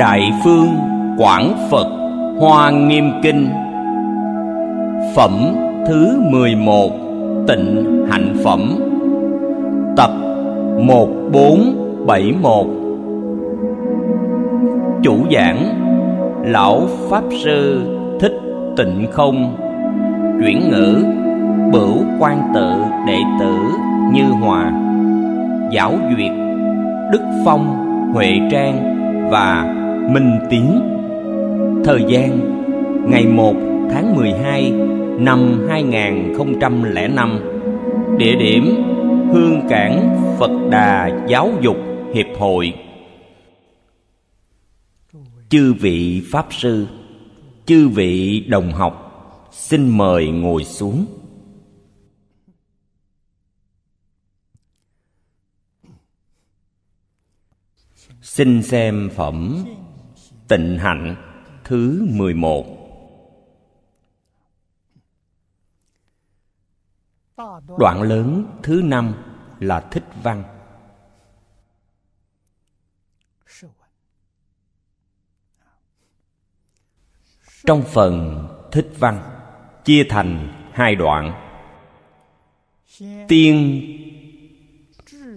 Đại Phương Quảng Phật Hoa Nghiêm Kinh Phẩm thứ mười một Tịnh Hạnh Phẩm Tập một bốn bảy một Chủ giảng Lão Pháp Sư Thích Tịnh Không Chuyển ngữ Bửu quan tự đệ tử Như Hòa Giáo duyệt Đức Phong Huệ Trang và Minh Tiến Thời gian Ngày 1 tháng 12 năm 2005 Địa điểm Hương Cảng Phật Đà Giáo dục Hiệp hội Chư vị Pháp Sư Chư vị đồng học Xin mời ngồi xuống Xin xem phẩm Tịnh hạnh thứ 11 Đoạn lớn thứ năm là thích văn Trong phần thích văn Chia thành hai đoạn Tiên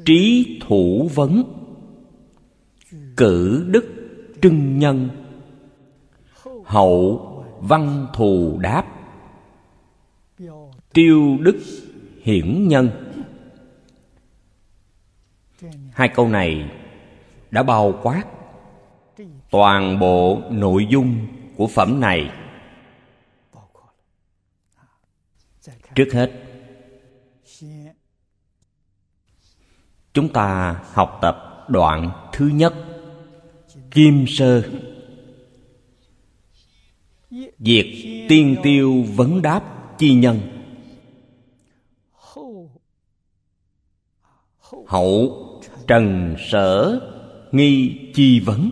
trí thủ vấn Cử đức trưng nhân hậu văn thù đáp tiêu đức hiển nhân hai câu này đã bao quát toàn bộ nội dung của phẩm này trước hết chúng ta học tập đoạn thứ nhất kim sơ việc tiên tiêu vấn đáp chi nhân hậu trần sở nghi chi vấn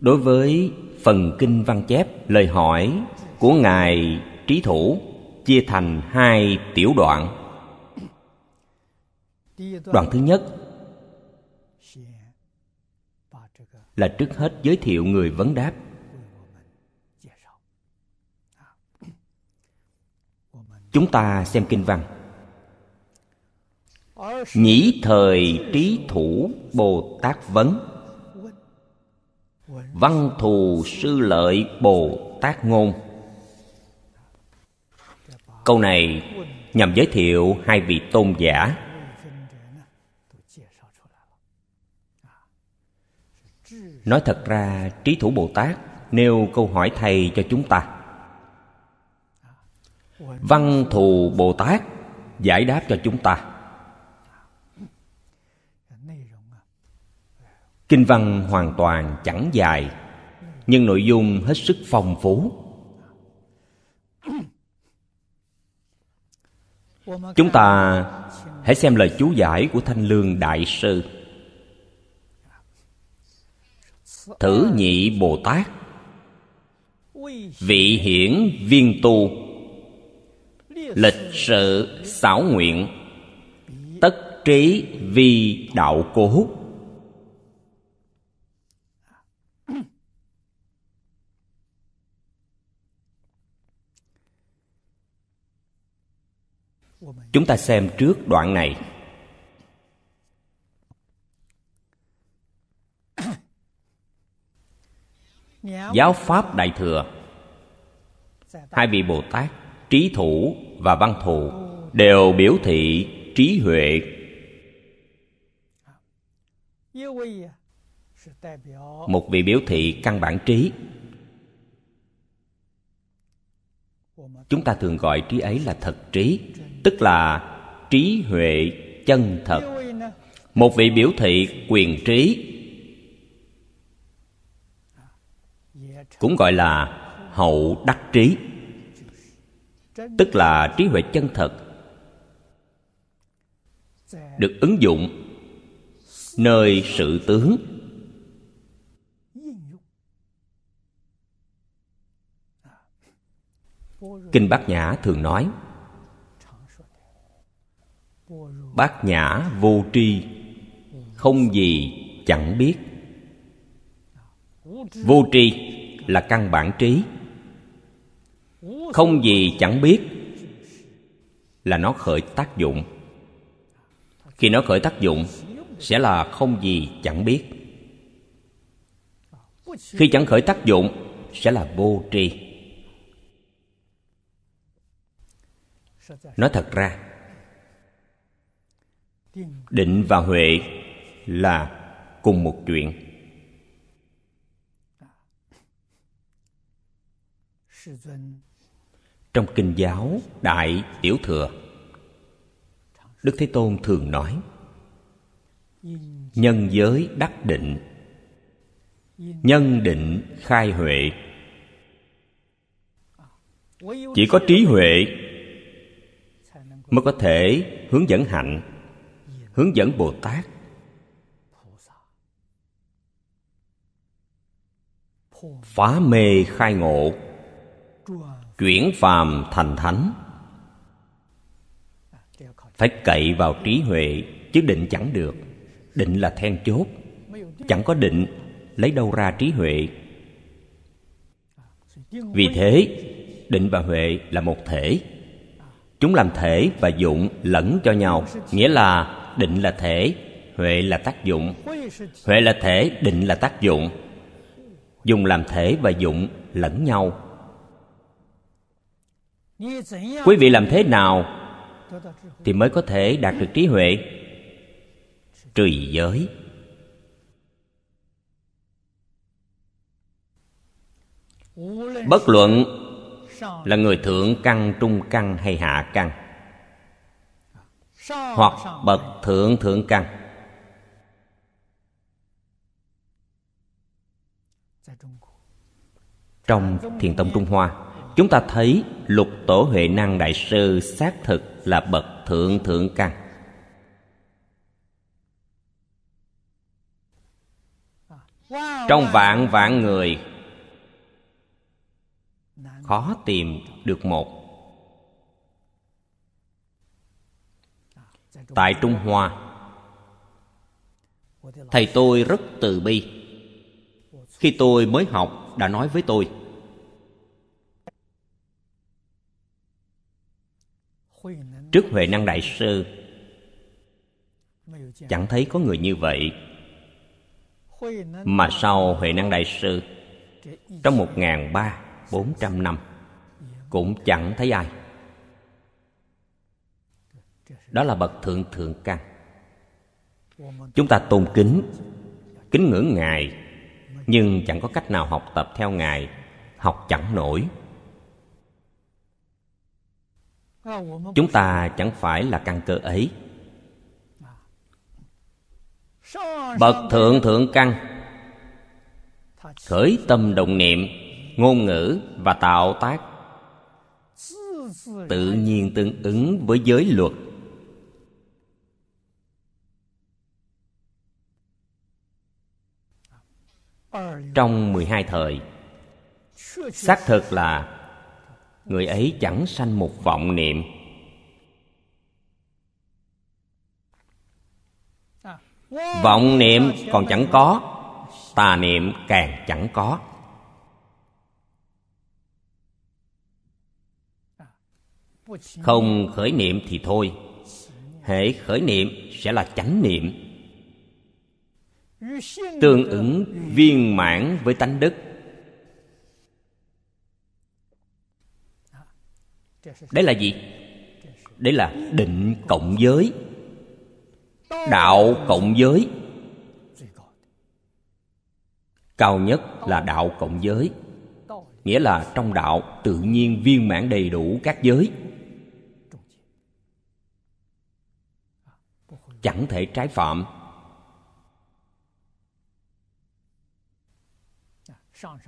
đối với phần kinh văn chép lời hỏi của ngài trí thủ chia thành hai tiểu đoạn đoạn thứ nhất là trước hết giới thiệu người vấn đáp chúng ta xem kinh văn nhĩ thời trí thủ bồ tát vấn văn thù sư lợi bồ tát ngôn câu này nhằm giới thiệu hai vị tôn giả nói thật ra trí thủ bồ tát nêu câu hỏi thầy cho chúng ta văn thù bồ tát giải đáp cho chúng ta kinh văn hoàn toàn chẳng dài nhưng nội dung hết sức phong phú chúng ta hãy xem lời chú giải của thanh lương đại sư thử nhị bồ tát vị hiển viên tu lịch sự xảo nguyện tất trí vi đạo cô hút chúng ta xem trước đoạn này giáo pháp đại thừa dạ vâng. hai vị bồ tát trí thủ và văn thù đều biểu thị trí huệ à, một vị biểu thị căn bản trí chúng ta thường gọi trí ấy là thật trí tức là trí huệ chân thật một vị biểu thị quyền trí cũng gọi là hậu đắc trí tức là trí huệ chân thật được ứng dụng nơi sự tướng kinh bát nhã thường nói bát nhã vô tri không gì chẳng biết vô tri là căn bản trí không gì chẳng biết là nó khởi tác dụng khi nó khởi tác dụng sẽ là không gì chẳng biết khi chẳng khởi tác dụng sẽ là vô tri nói thật ra định và huệ là cùng một chuyện Trong kinh giáo Đại Tiểu Thừa Đức Thế Tôn thường nói Nhân giới đắc định Nhân định khai huệ Chỉ có trí huệ Mới có thể hướng dẫn hạnh Hướng dẫn Bồ Tát Phá mê khai ngộ chuyển phàm thành thánh phải cậy vào trí huệ chứ định chẳng được định là then chốt chẳng có định lấy đâu ra trí huệ vì thế định và huệ là một thể chúng làm thể và dụng lẫn cho nhau nghĩa là định là thể huệ là tác dụng huệ là thể định là tác dụng dùng làm thể và dụng lẫn nhau quý vị làm thế nào thì mới có thể đạt được trí huệ trì giới bất luận là người thượng căn trung căn hay hạ căn hoặc bậc thượng thượng căn trong thiền tông trung hoa chúng ta thấy lục tổ huệ năng đại sư xác thực là bậc thượng thượng căn trong vạn vạn người khó tìm được một tại trung hoa thầy tôi rất từ bi khi tôi mới học đã nói với tôi trước huệ năng đại sư chẳng thấy có người như vậy mà sau huệ năng đại sư trong một nghìn ba bốn trăm năm cũng chẳng thấy ai đó là bậc thượng thượng căn chúng ta tôn kính kính ngưỡng ngài nhưng chẳng có cách nào học tập theo ngài học chẳng nổi chúng ta chẳng phải là căn cơ ấy bậc thượng thượng căn khởi tâm động niệm ngôn ngữ và tạo tác tự nhiên tương ứng với giới luật trong 12 thời xác thực là người ấy chẳng sanh một vọng niệm vọng niệm còn chẳng có tà niệm càng chẳng có không khởi niệm thì thôi hễ khởi niệm sẽ là chánh niệm tương ứng viên mãn với tánh đức đấy là gì đấy là định cộng giới đạo cộng giới cao nhất là đạo cộng giới nghĩa là trong đạo tự nhiên viên mãn đầy đủ các giới chẳng thể trái phạm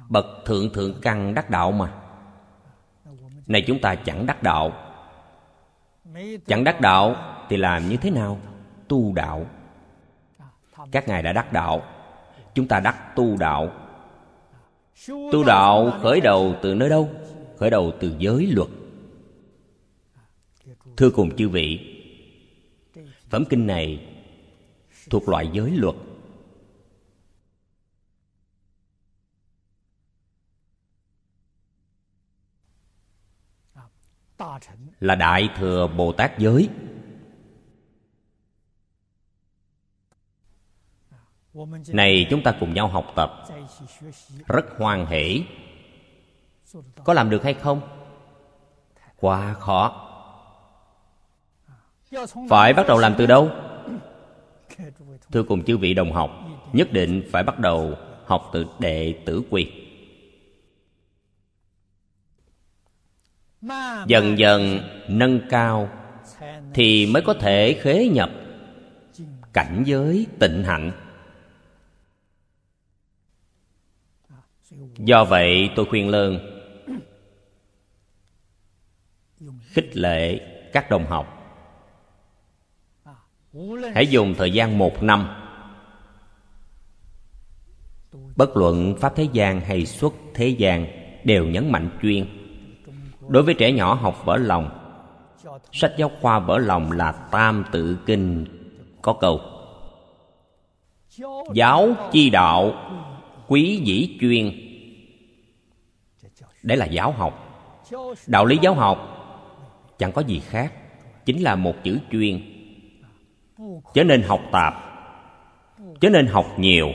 bậc thượng thượng căn đắc đạo mà này chúng ta chẳng đắc đạo chẳng đắc đạo thì làm như thế nào tu đạo các ngài đã đắc đạo chúng ta đắc tu đạo tu đạo khởi đầu từ nơi đâu khởi đầu từ giới luật thưa cùng chư vị phẩm kinh này thuộc loại giới luật là đại thừa bồ tát giới này chúng ta cùng nhau học tập rất hoan hỷ có làm được hay không quá khó phải bắt đầu làm từ đâu thưa cùng chư vị đồng học nhất định phải bắt đầu học từ đệ tử quy dần dần nâng cao thì mới có thể khế nhập cảnh giới tịnh hạnh do vậy tôi khuyên lơn khích lệ các đồng học hãy dùng thời gian một năm bất luận pháp thế gian hay xuất thế gian đều nhấn mạnh chuyên đối với trẻ nhỏ học vỡ lòng sách giáo khoa vỡ lòng là tam tự kinh có câu giáo chi đạo quý dĩ chuyên đấy là giáo học đạo lý giáo học chẳng có gì khác chính là một chữ chuyên trở nên học tạp trở nên học nhiều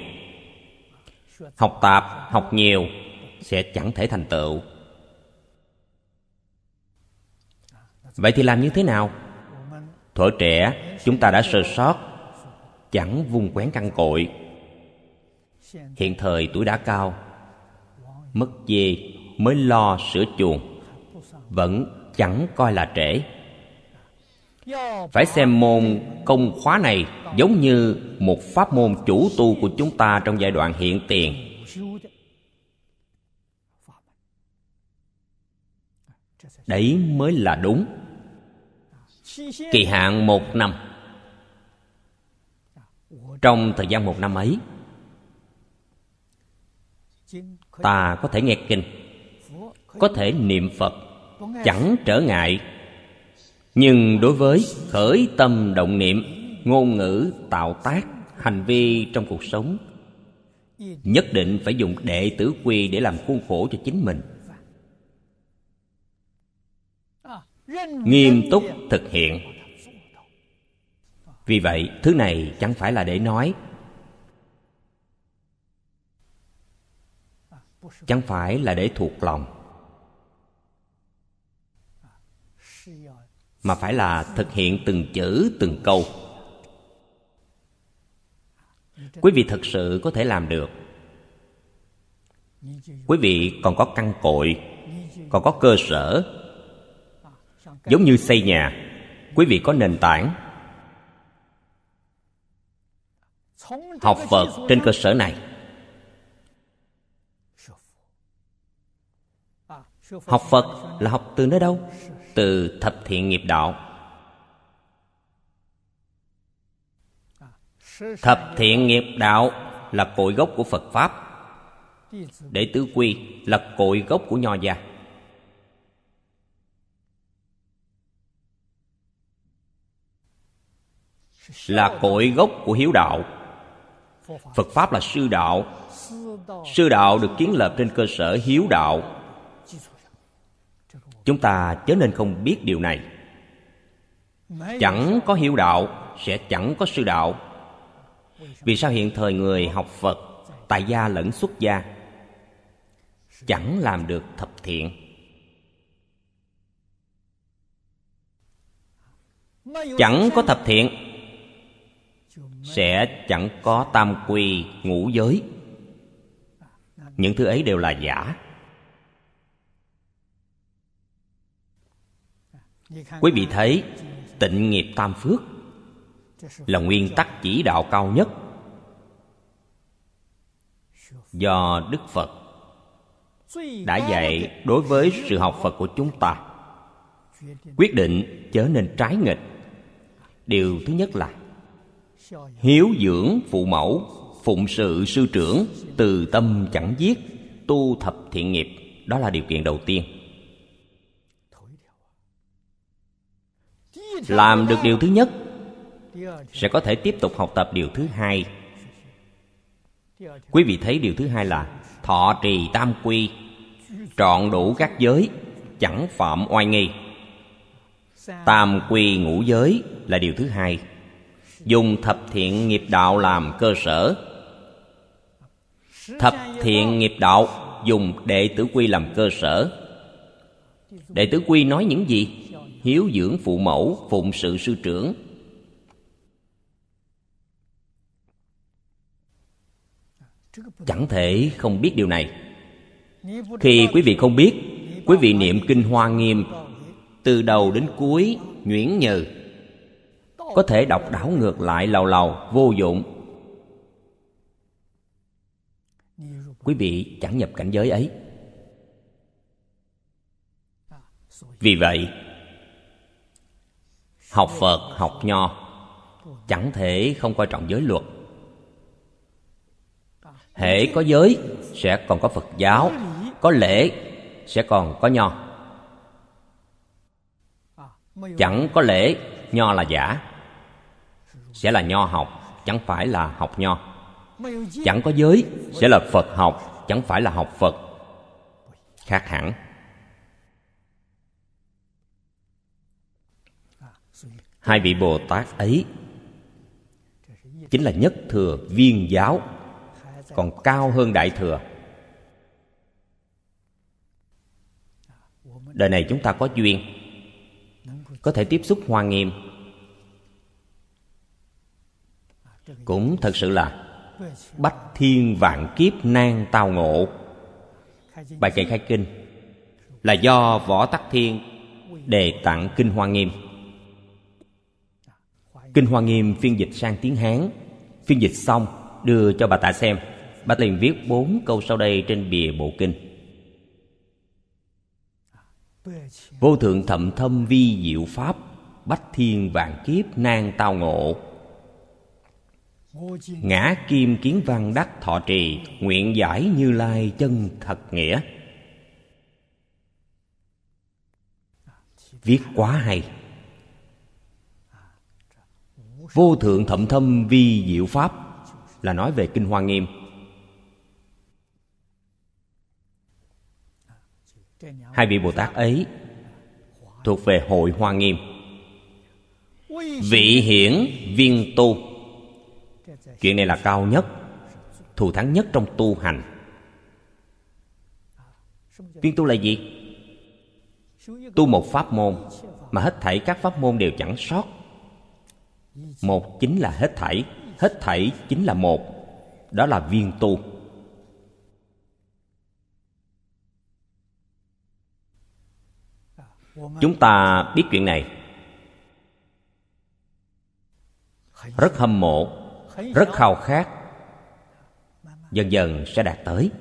học tạp học nhiều sẽ chẳng thể thành tựu vậy thì làm như thế nào thuở trẻ chúng ta đã sơ sót chẳng vung quén căn cội hiện thời tuổi đã cao mất dê mới lo sửa chuồng vẫn chẳng coi là trễ phải xem môn công khóa này giống như một pháp môn chủ tu của chúng ta trong giai đoạn hiện tiền đấy mới là đúng kỳ hạn một năm trong thời gian một năm ấy ta có thể nghe kinh có thể niệm phật chẳng trở ngại nhưng đối với khởi tâm động niệm ngôn ngữ tạo tác hành vi trong cuộc sống nhất định phải dùng đệ tử quy để làm khuôn khổ cho chính mình nghiêm túc thực hiện vì vậy thứ này chẳng phải là để nói chẳng phải là để thuộc lòng mà phải là thực hiện từng chữ từng câu quý vị thật sự có thể làm được quý vị còn có căn cội còn có cơ sở giống như xây nhà quý vị có nền tảng học phật trên cơ sở này học phật là học từ nơi đâu từ thập thiện nghiệp đạo thập thiện nghiệp đạo là cội gốc của phật pháp để tứ quy là cội gốc của nho gia là cội gốc của hiếu đạo phật pháp là sư đạo sư đạo được kiến lập trên cơ sở hiếu đạo chúng ta chớ nên không biết điều này chẳng có hiếu đạo sẽ chẳng có sư đạo vì sao hiện thời người học phật tại gia lẫn xuất gia chẳng làm được thập thiện chẳng có thập thiện sẽ chẳng có tam quy ngũ giới những thứ ấy đều là giả quý vị thấy tịnh nghiệp tam phước là nguyên tắc chỉ đạo cao nhất do đức phật đã dạy đối với sự học phật của chúng ta quyết định chớ nên trái nghịch điều thứ nhất là hiếu dưỡng phụ mẫu phụng sự sư trưởng từ tâm chẳng giết tu thập thiện nghiệp đó là điều kiện đầu tiên làm được điều thứ nhất sẽ có thể tiếp tục học tập điều thứ hai quý vị thấy điều thứ hai là thọ trì tam quy trọn đủ các giới chẳng phạm oai nghi tam quy ngũ giới là điều thứ hai dùng thập thiện nghiệp đạo làm cơ sở thập thiện nghiệp đạo dùng đệ tử quy làm cơ sở đệ tử quy nói những gì hiếu dưỡng phụ mẫu phụng sự sư trưởng chẳng thể không biết điều này khi quý vị không biết quý vị niệm kinh hoa nghiêm từ đầu đến cuối nhuyễn nhừ có thể đọc đảo ngược lại lầu lầu vô dụng quý vị chẳng nhập cảnh giới ấy vì vậy học phật học nho chẳng thể không coi trọng giới luật hễ có giới sẽ còn có phật giáo có lễ sẽ còn có nho chẳng có lễ nho là giả sẽ là nho học chẳng phải là học nho chẳng có giới sẽ là phật học chẳng phải là học phật khác hẳn hai vị bồ tát ấy chính là nhất thừa viên giáo còn cao hơn đại thừa đời này chúng ta có duyên có thể tiếp xúc hoa nghiêm cũng thật sự là bách thiên vạn kiếp nan tao ngộ bài kệ khai kinh là do võ tắc thiên đề tặng kinh hoa nghiêm kinh hoa nghiêm phiên dịch sang tiếng hán phiên dịch xong đưa cho bà tạ xem bà liền viết bốn câu sau đây trên bìa bộ kinh vô thượng thậm thâm vi diệu pháp bách thiên vạn kiếp nan tao ngộ ngã kim kiến văn đắc thọ trì nguyện giải như lai chân thật nghĩa viết quá hay vô thượng thậm thâm vi diệu pháp là nói về kinh hoa nghiêm hai vị bồ tát ấy thuộc về hội hoa nghiêm vị hiển viên tu chuyện này là cao nhất thù thắng nhất trong tu hành chuyên tu là gì tu một pháp môn mà hết thảy các pháp môn đều chẳng sót một chính là hết thảy hết thảy chính là một đó là viên tu chúng ta biết chuyện này rất hâm mộ rất khao khát dần dần sẽ đạt tới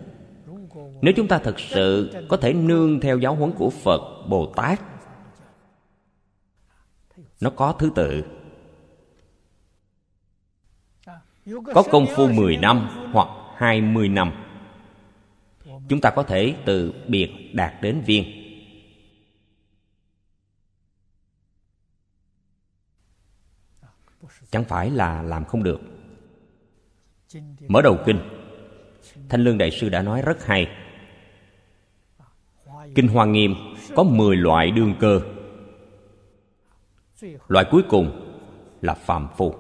nếu chúng ta thật sự có thể nương theo giáo huấn của phật bồ tát nó có thứ tự có công phu 10 năm hoặc 20 năm chúng ta có thể từ biệt đạt đến viên chẳng phải là làm không được Mở đầu kinh Thanh Lương Đại Sư đã nói rất hay Kinh Hoa Nghiêm có 10 loại đương cơ Loại cuối cùng là Phạm Phu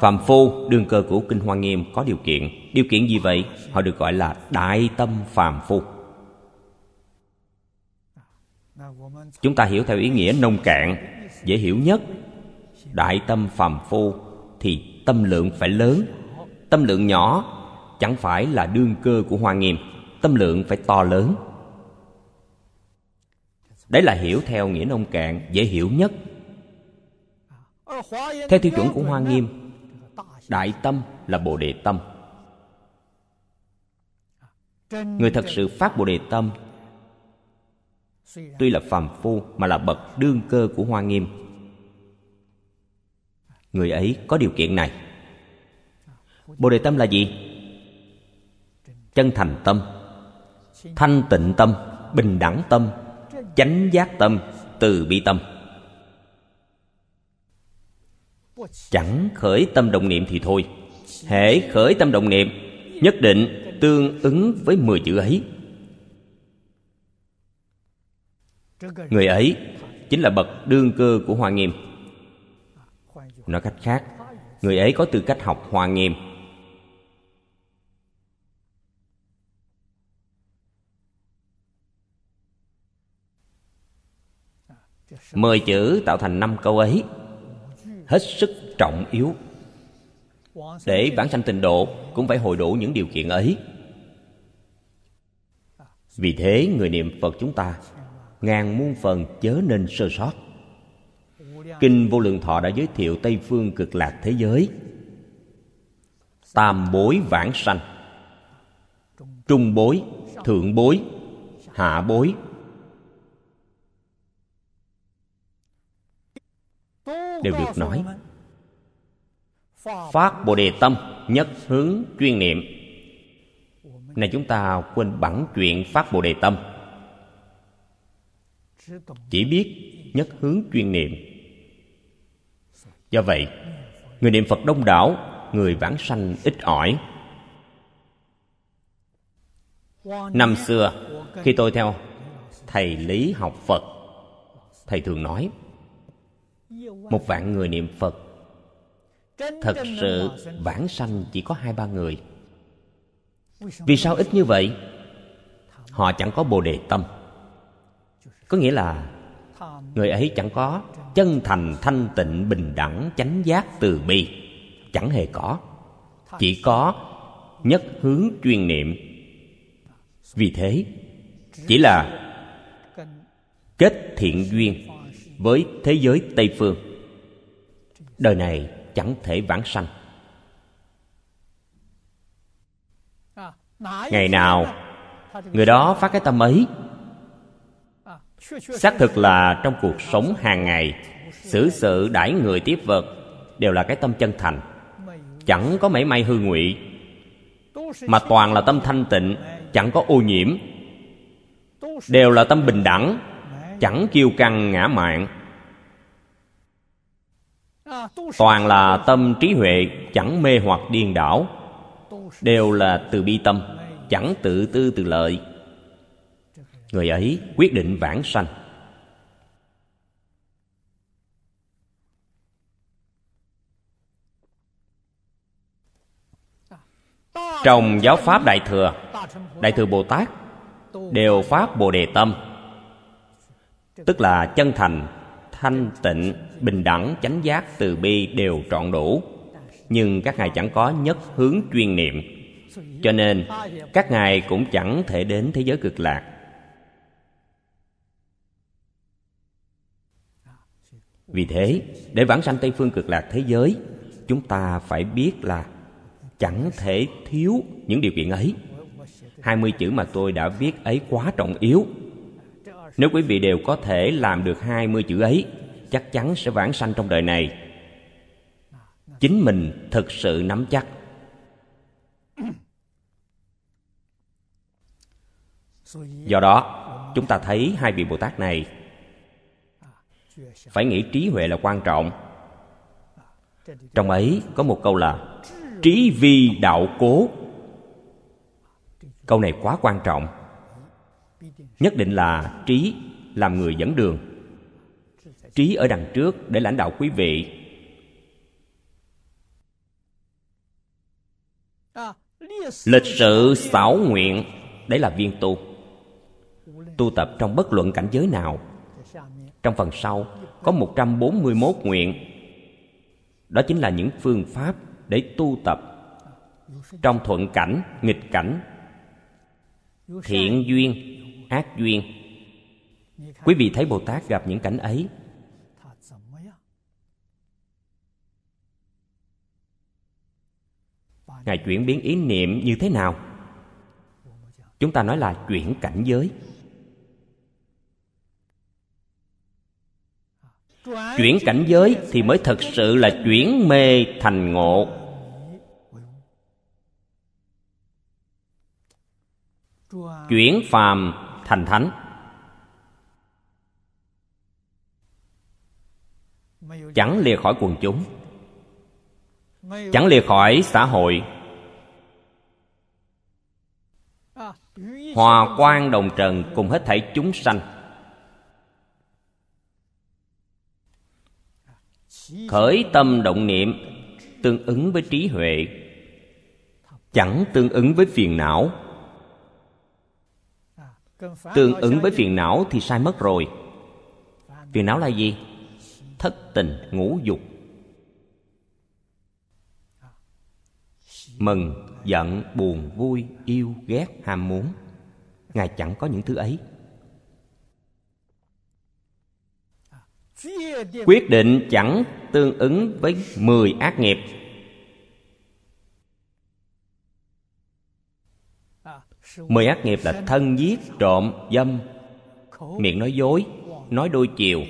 Phạm Phu đương cơ của Kinh Hoa Nghiêm có điều kiện Điều kiện gì vậy? Họ được gọi là Đại Tâm Phạm Phu Chúng ta hiểu theo ý nghĩa nông cạn Dễ hiểu nhất Đại Tâm Phạm Phu thì tâm lượng phải lớn tâm lượng nhỏ chẳng phải là đương cơ của hoa nghiêm tâm lượng phải to lớn đấy là hiểu theo nghĩa nông cạn dễ hiểu nhất theo tiêu chuẩn của hoa nghiêm đại tâm là bồ đề tâm người thật sự phát bồ đề tâm tuy là phàm phu mà là bậc đương cơ của hoa nghiêm người ấy có điều kiện này bồ đề tâm là gì chân thành tâm thanh tịnh tâm bình đẳng tâm chánh giác tâm từ bi tâm chẳng khởi tâm động niệm thì thôi hễ khởi tâm động niệm nhất định tương ứng với mười chữ ấy người ấy chính là bậc đương cơ của hoa nghiêm nói cách khác người ấy có tư cách học hoa nghiêm mười chữ tạo thành năm câu ấy hết sức trọng yếu để bản sanh tịnh độ cũng phải hội đủ những điều kiện ấy vì thế người niệm phật chúng ta ngàn muôn phần chớ nên sơ sót kinh vô lượng thọ đã giới thiệu tây phương cực lạc thế giới tam bối vãng sanh trung bối thượng bối hạ bối đều được nói phát bồ đề tâm nhất hướng chuyên niệm này chúng ta quên bẵng chuyện phát bồ đề tâm chỉ biết nhất hướng chuyên niệm do vậy người niệm phật đông đảo người vãng sanh ít ỏi năm xưa khi tôi theo thầy lý học phật thầy thường nói một vạn người niệm phật thật sự vãng sanh chỉ có hai ba người vì sao ít như vậy họ chẳng có bồ đề tâm có nghĩa là người ấy chẳng có chân thành thanh tịnh bình đẳng chánh giác từ bi chẳng hề có chỉ có nhất hướng chuyên niệm vì thế chỉ là kết thiện duyên với thế giới tây phương đời này chẳng thể vãng sanh ngày nào người đó phát cái tâm ấy xác thực là trong cuộc sống hàng ngày xử sự, sự đãi người tiếp vật đều là cái tâm chân thành chẳng có mảy may hư ngụy mà toàn là tâm thanh tịnh chẳng có ô nhiễm đều là tâm bình đẳng chẳng kiêu căng ngã mạn toàn là tâm trí huệ chẳng mê hoặc điên đảo đều là từ bi tâm chẳng tự tư tự lợi người ấy quyết định vãng sanh trong giáo pháp đại thừa đại thừa bồ tát đều phát bồ đề tâm tức là chân thành thanh tịnh bình đẳng chánh giác từ bi đều trọn đủ nhưng các ngài chẳng có nhất hướng chuyên niệm cho nên các ngài cũng chẳng thể đến thế giới cực lạc vì thế để vãng sanh tây phương cực lạc thế giới chúng ta phải biết là chẳng thể thiếu những điều kiện ấy hai mươi chữ mà tôi đã viết ấy quá trọng yếu nếu quý vị đều có thể làm được hai mươi chữ ấy chắc chắn sẽ vãng sanh trong đời này chính mình thực sự nắm chắc do đó chúng ta thấy hai vị bồ tát này phải nghĩ trí huệ là quan trọng trong ấy có một câu là trí vi đạo cố câu này quá quan trọng nhất định là trí làm người dẫn đường trí ở đằng trước để lãnh đạo quý vị lịch sự xảo nguyện đấy là viên tu tu tập trong bất luận cảnh giới nào trong phần sau có 141 nguyện. Đó chính là những phương pháp để tu tập trong thuận cảnh, nghịch cảnh, thiện duyên, ác duyên. Quý vị thấy Bồ Tát gặp những cảnh ấy Ngài chuyển biến ý niệm như thế nào? Chúng ta nói là chuyển cảnh giới chuyển cảnh giới thì mới thật sự là chuyển mê thành ngộ chuyển phàm thành thánh chẳng lìa khỏi quần chúng chẳng lìa khỏi xã hội hòa quan đồng trần cùng hết thảy chúng sanh khởi tâm động niệm tương ứng với trí huệ chẳng tương ứng với phiền não tương ứng với phiền não thì sai mất rồi phiền não là gì thất tình ngũ dục mừng giận buồn vui yêu ghét ham muốn ngài chẳng có những thứ ấy quyết định chẳng tương ứng với mười ác nghiệp Mười ác nghiệp là thân giết, trộm, dâm Miệng nói dối, nói đôi chiều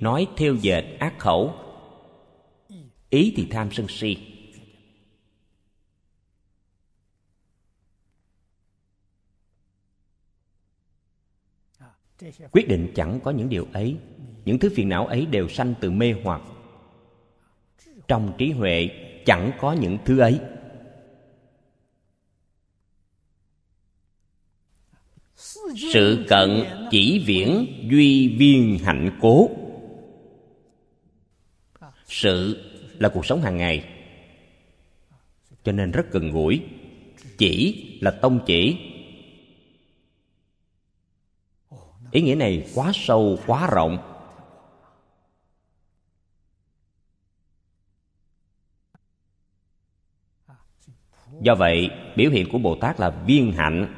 Nói thiêu dệt, ác khẩu Ý thì tham sân si Quyết định chẳng có những điều ấy những thứ phiền não ấy đều sanh từ mê hoặc trong trí huệ chẳng có những thứ ấy sự cận chỉ viễn duy viên hạnh cố sự là cuộc sống hàng ngày cho nên rất gần gũi chỉ là tông chỉ ý nghĩa này quá sâu quá rộng do vậy biểu hiện của bồ tát là viên hạnh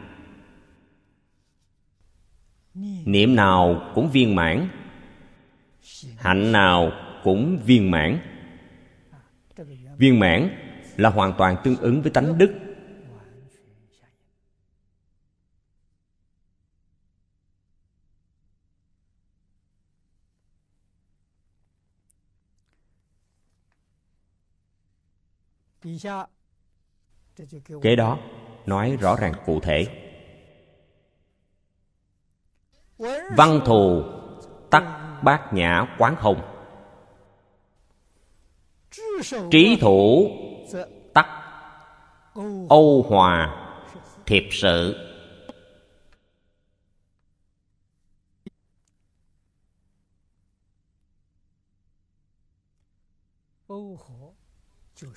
niệm nào cũng viên mãn hạnh nào cũng viên mãn viên mãn là hoàn toàn tương ứng với tánh đức Hãy subscribe kế đó nói rõ ràng cụ thể văn thù tắc bát nhã quán không trí thủ tắc âu hòa thiệp sự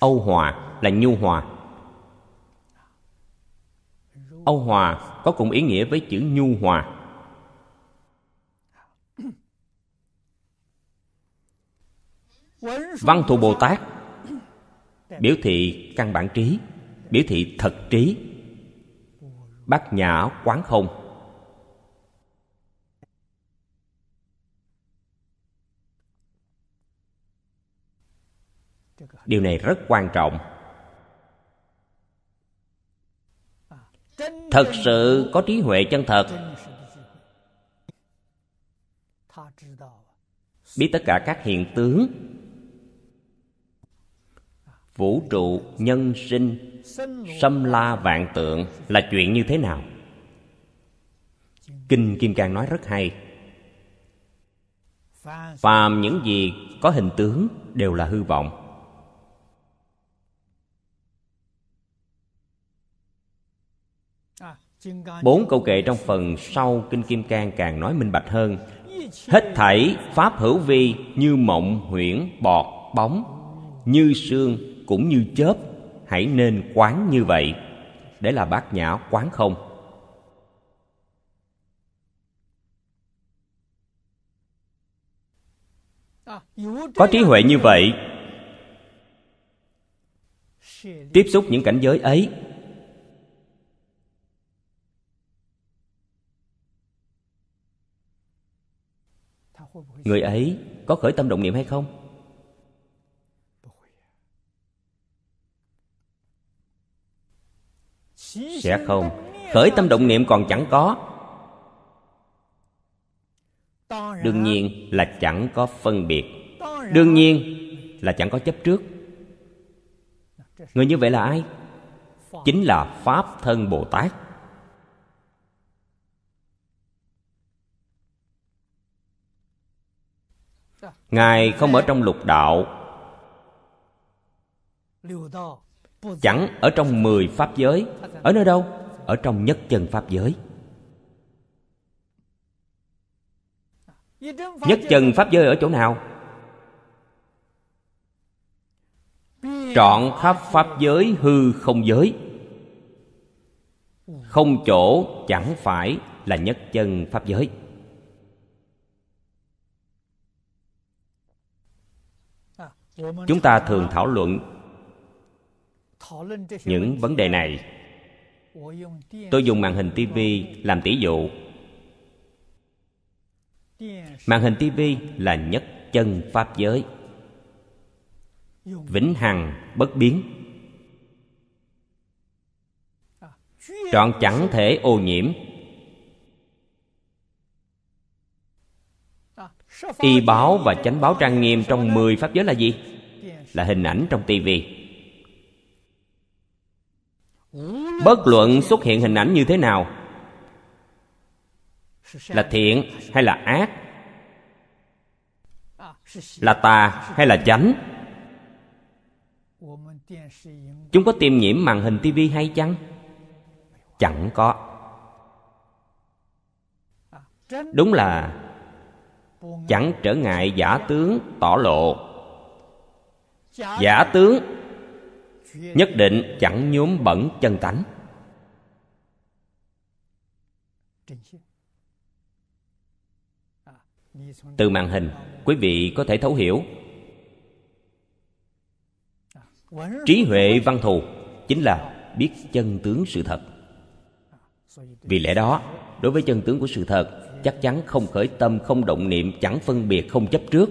âu hòa là nhu hòa Âu Hòa có cùng ý nghĩa với chữ Nhu Hòa. Văn thù Bồ Tát biểu thị căn bản trí, biểu thị thật trí, bát nhã quán không. Điều này rất quan trọng thật sự có trí huệ chân thật biết tất cả các hiện tướng vũ trụ nhân sinh xâm la vạn tượng là chuyện như thế nào kinh kim cang nói rất hay phàm những gì có hình tướng đều là hư vọng À, Bốn câu kệ trong phần sau Kinh Kim Cang càng nói minh bạch hơn Hết thảy Pháp hữu vi như mộng huyễn bọt bóng Như sương cũng như chớp Hãy nên quán như vậy Để là bát nhã quán không à, Có trí huệ như vậy Tiếp xúc những cảnh giới ấy người ấy có khởi tâm động niệm hay không sẽ không khởi tâm động niệm còn chẳng có đương nhiên là chẳng có phân biệt đương nhiên là chẳng có chấp trước người như vậy là ai chính là pháp thân bồ tát ngài không ở trong lục đạo chẳng ở trong mười pháp giới ở nơi đâu ở trong nhất chân pháp giới nhất chân pháp giới ở chỗ nào trọn khắp pháp giới hư không giới không chỗ chẳng phải là nhất chân pháp giới chúng ta thường thảo luận những vấn đề này tôi dùng màn hình tivi làm tỷ dụ màn hình tivi là nhất chân pháp giới vĩnh hằng bất biến trọn chẳng thể ô nhiễm Y báo và chánh báo trang nghiêm trong 10 pháp giới là gì? Là hình ảnh trong tivi Bất luận xuất hiện hình ảnh như thế nào Là thiện hay là ác Là tà hay là chánh Chúng có tiêm nhiễm màn hình tivi hay chăng? Chẳng có Đúng là chẳng trở ngại giả tướng tỏ lộ giả tướng nhất định chẳng nhuốm bẩn chân tánh từ màn hình quý vị có thể thấu hiểu trí huệ văn thù chính là biết chân tướng sự thật vì lẽ đó đối với chân tướng của sự thật chắc chắn không khởi tâm không động niệm chẳng phân biệt không chấp trước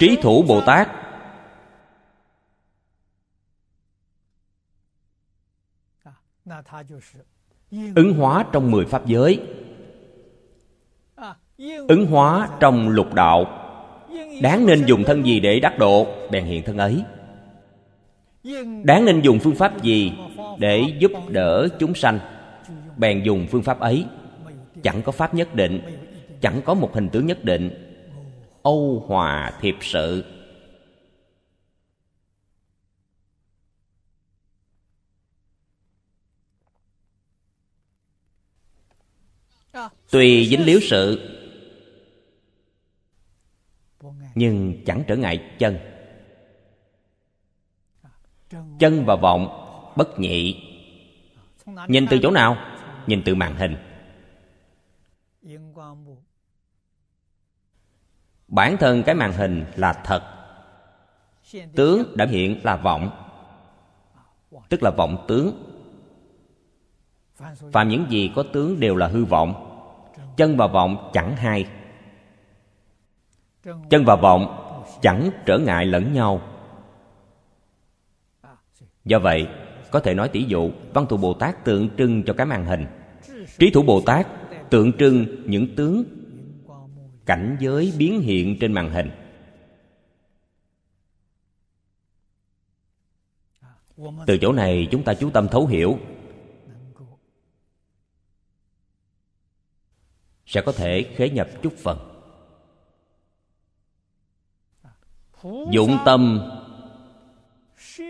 trí thủ bồ tát ứng hóa trong mười pháp giới ứng hóa trong lục đạo đáng nên dùng thân gì để đắc độ bèn hiện thân ấy đáng nên dùng phương pháp gì để giúp đỡ chúng sanh bèn dùng phương pháp ấy chẳng có pháp nhất định chẳng có một hình tướng nhất định âu hòa thiệp sự tùy dính liếu sự nhưng chẳng trở ngại chân chân và vọng bất nhị nhìn từ chỗ nào nhìn từ màn hình bản thân cái màn hình là thật tướng đã hiện là vọng tức là vọng tướng phạm những gì có tướng đều là hư vọng chân và vọng chẳng hai chân và vọng chẳng trở ngại lẫn nhau do vậy có thể nói tỷ dụ văn thù bồ tát tượng trưng cho cái màn hình trí thủ bồ tát tượng trưng những tướng cảnh giới biến hiện trên màn hình từ chỗ này chúng ta chú tâm thấu hiểu sẽ có thể khế nhập chút phần dụng tâm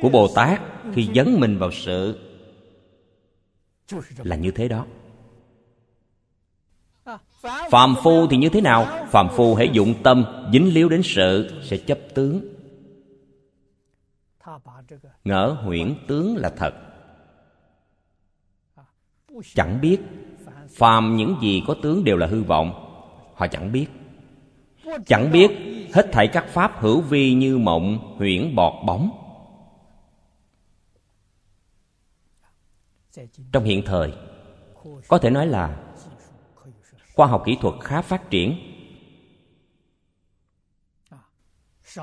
của bồ tát khi dấn mình vào sự là như thế đó phàm phu thì như thế nào? phàm phu hãy dụng tâm dính líu đến sự sẽ chấp tướng. Ngỡ huyễn tướng là thật. Chẳng biết phàm những gì có tướng đều là hư vọng. Họ chẳng biết. Chẳng biết hết thảy các pháp hữu vi như mộng, huyễn bọt bóng. trong hiện thời có thể nói là khoa học kỹ thuật khá phát triển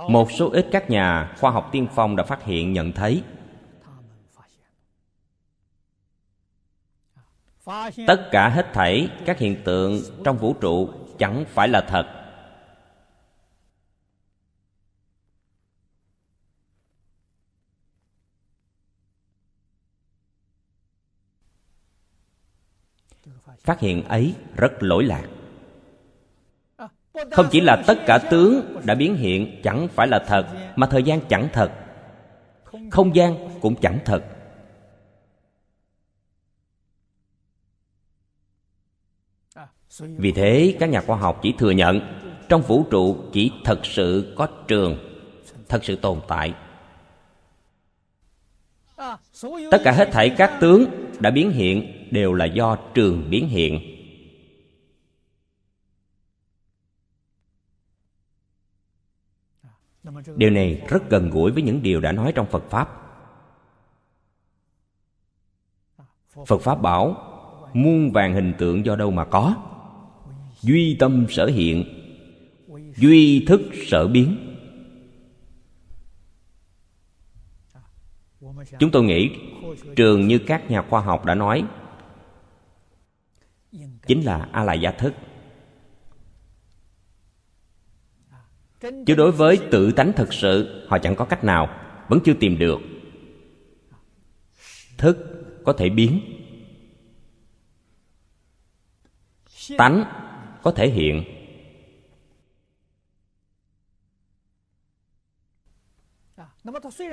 một số ít các nhà khoa học tiên phong đã phát hiện nhận thấy tất cả hết thảy các hiện tượng trong vũ trụ chẳng phải là thật phát hiện ấy rất lỗi lạc không chỉ là tất cả tướng đã biến hiện chẳng phải là thật mà thời gian chẳng thật không gian cũng chẳng thật vì thế các nhà khoa học chỉ thừa nhận trong vũ trụ chỉ thật sự có trường thật sự tồn tại tất cả hết thảy các tướng đã biến hiện đều là do trường biến hiện điều này rất gần gũi với những điều đã nói trong phật pháp phật pháp bảo muôn vàng hình tượng do đâu mà có duy tâm sở hiện duy thức sở biến chúng tôi nghĩ trường như các nhà khoa học đã nói chính là a la gia thức chứ đối với tự tánh thật sự họ chẳng có cách nào vẫn chưa tìm được thức có thể biến tánh có thể hiện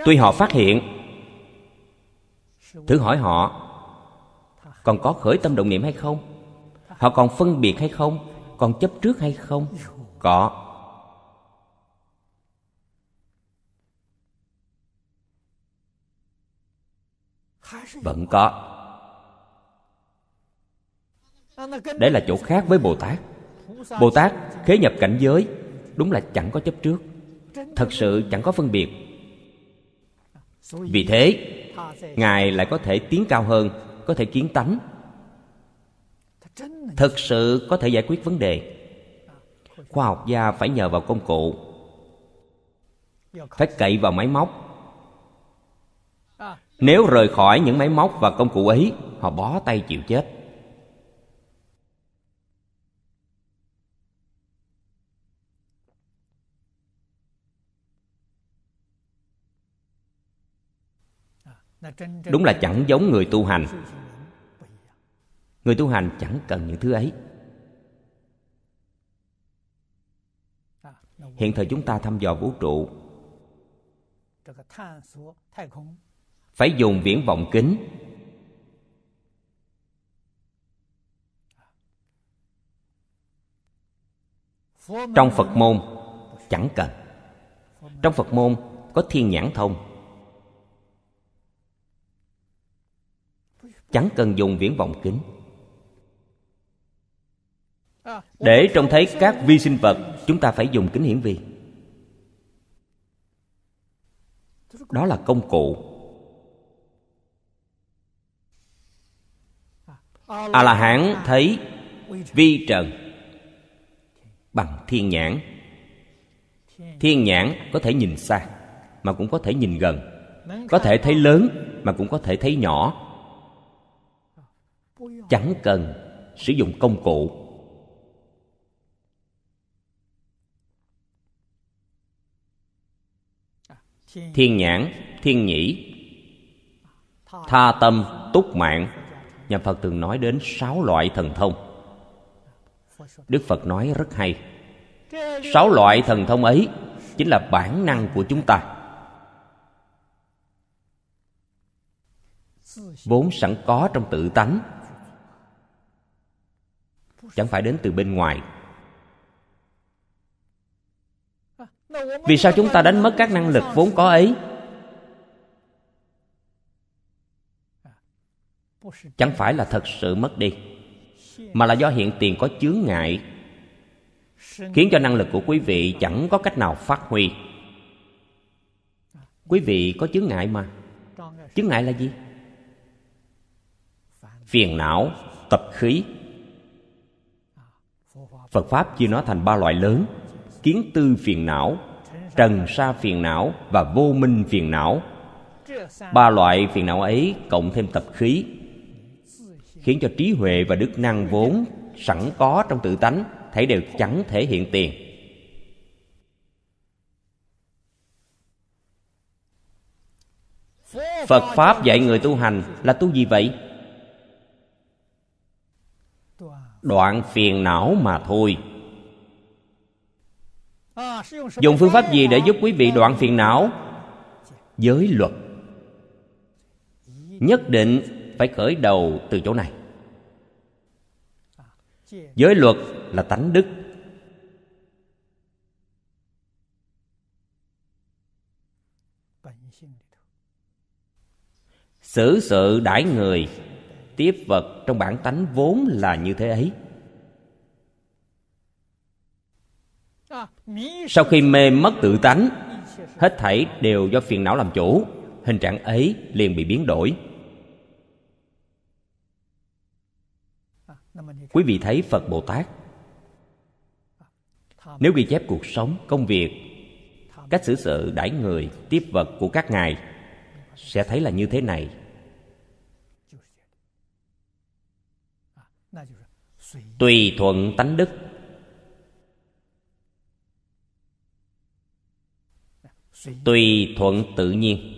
tuy họ phát hiện thử hỏi họ còn có khởi tâm động niệm hay không họ còn phân biệt hay không còn chấp trước hay không có vẫn có đấy là chỗ khác với bồ tát bồ tát khế nhập cảnh giới đúng là chẳng có chấp trước thật sự chẳng có phân biệt vì thế ngài lại có thể tiến cao hơn có thể kiến tánh thật sự có thể giải quyết vấn đề khoa học gia phải nhờ vào công cụ phải cậy vào máy móc nếu rời khỏi những máy móc và công cụ ấy họ bó tay chịu chết đúng là chẳng giống người tu hành người tu hành chẳng cần những thứ ấy hiện thời chúng ta thăm dò vũ trụ phải dùng viễn vọng kính trong phật môn chẳng cần trong phật môn có thiên nhãn thông chẳng cần dùng viễn vọng kính để trông thấy các vi sinh vật chúng ta phải dùng kính hiển vi đó là công cụ a la hán thấy vi trần bằng thiên nhãn thiên nhãn có thể nhìn xa mà cũng có thể nhìn gần có thể thấy lớn mà cũng có thể thấy nhỏ chẳng cần sử dụng công cụ thiên nhãn thiên nhĩ tha tâm túc mạng nhà phật từng nói đến sáu loại thần thông đức phật nói rất hay sáu loại thần thông ấy chính là bản năng của chúng ta vốn sẵn có trong tự tánh chẳng phải đến từ bên ngoài vì sao chúng ta đánh mất các năng lực vốn có ấy chẳng phải là thật sự mất đi mà là do hiện tiền có chướng ngại khiến cho năng lực của quý vị chẳng có cách nào phát huy quý vị có chướng ngại mà chướng ngại là gì phiền não tập khí phật pháp chia nó thành ba loại lớn kiến tư phiền não trần sa phiền não và vô minh phiền não ba loại phiền não ấy cộng thêm tập khí khiến cho trí huệ và đức năng vốn sẵn có trong tự tánh thấy đều chẳng thể hiện tiền phật pháp dạy người tu hành là tu gì vậy đoạn phiền não mà thôi dùng phương pháp gì để giúp quý vị đoạn phiền não giới luật nhất định phải khởi đầu từ chỗ này giới luật là tánh đức xử sự đãi người tiếp vật trong bản tánh vốn là như thế ấy sau khi mê mất tự tánh hết thảy đều do phiền não làm chủ hình trạng ấy liền bị biến đổi quý vị thấy phật bồ tát nếu ghi chép cuộc sống công việc cách xử sự đãi người tiếp vật của các ngài sẽ thấy là như thế này tùy thuận tánh đức tùy thuận tự nhiên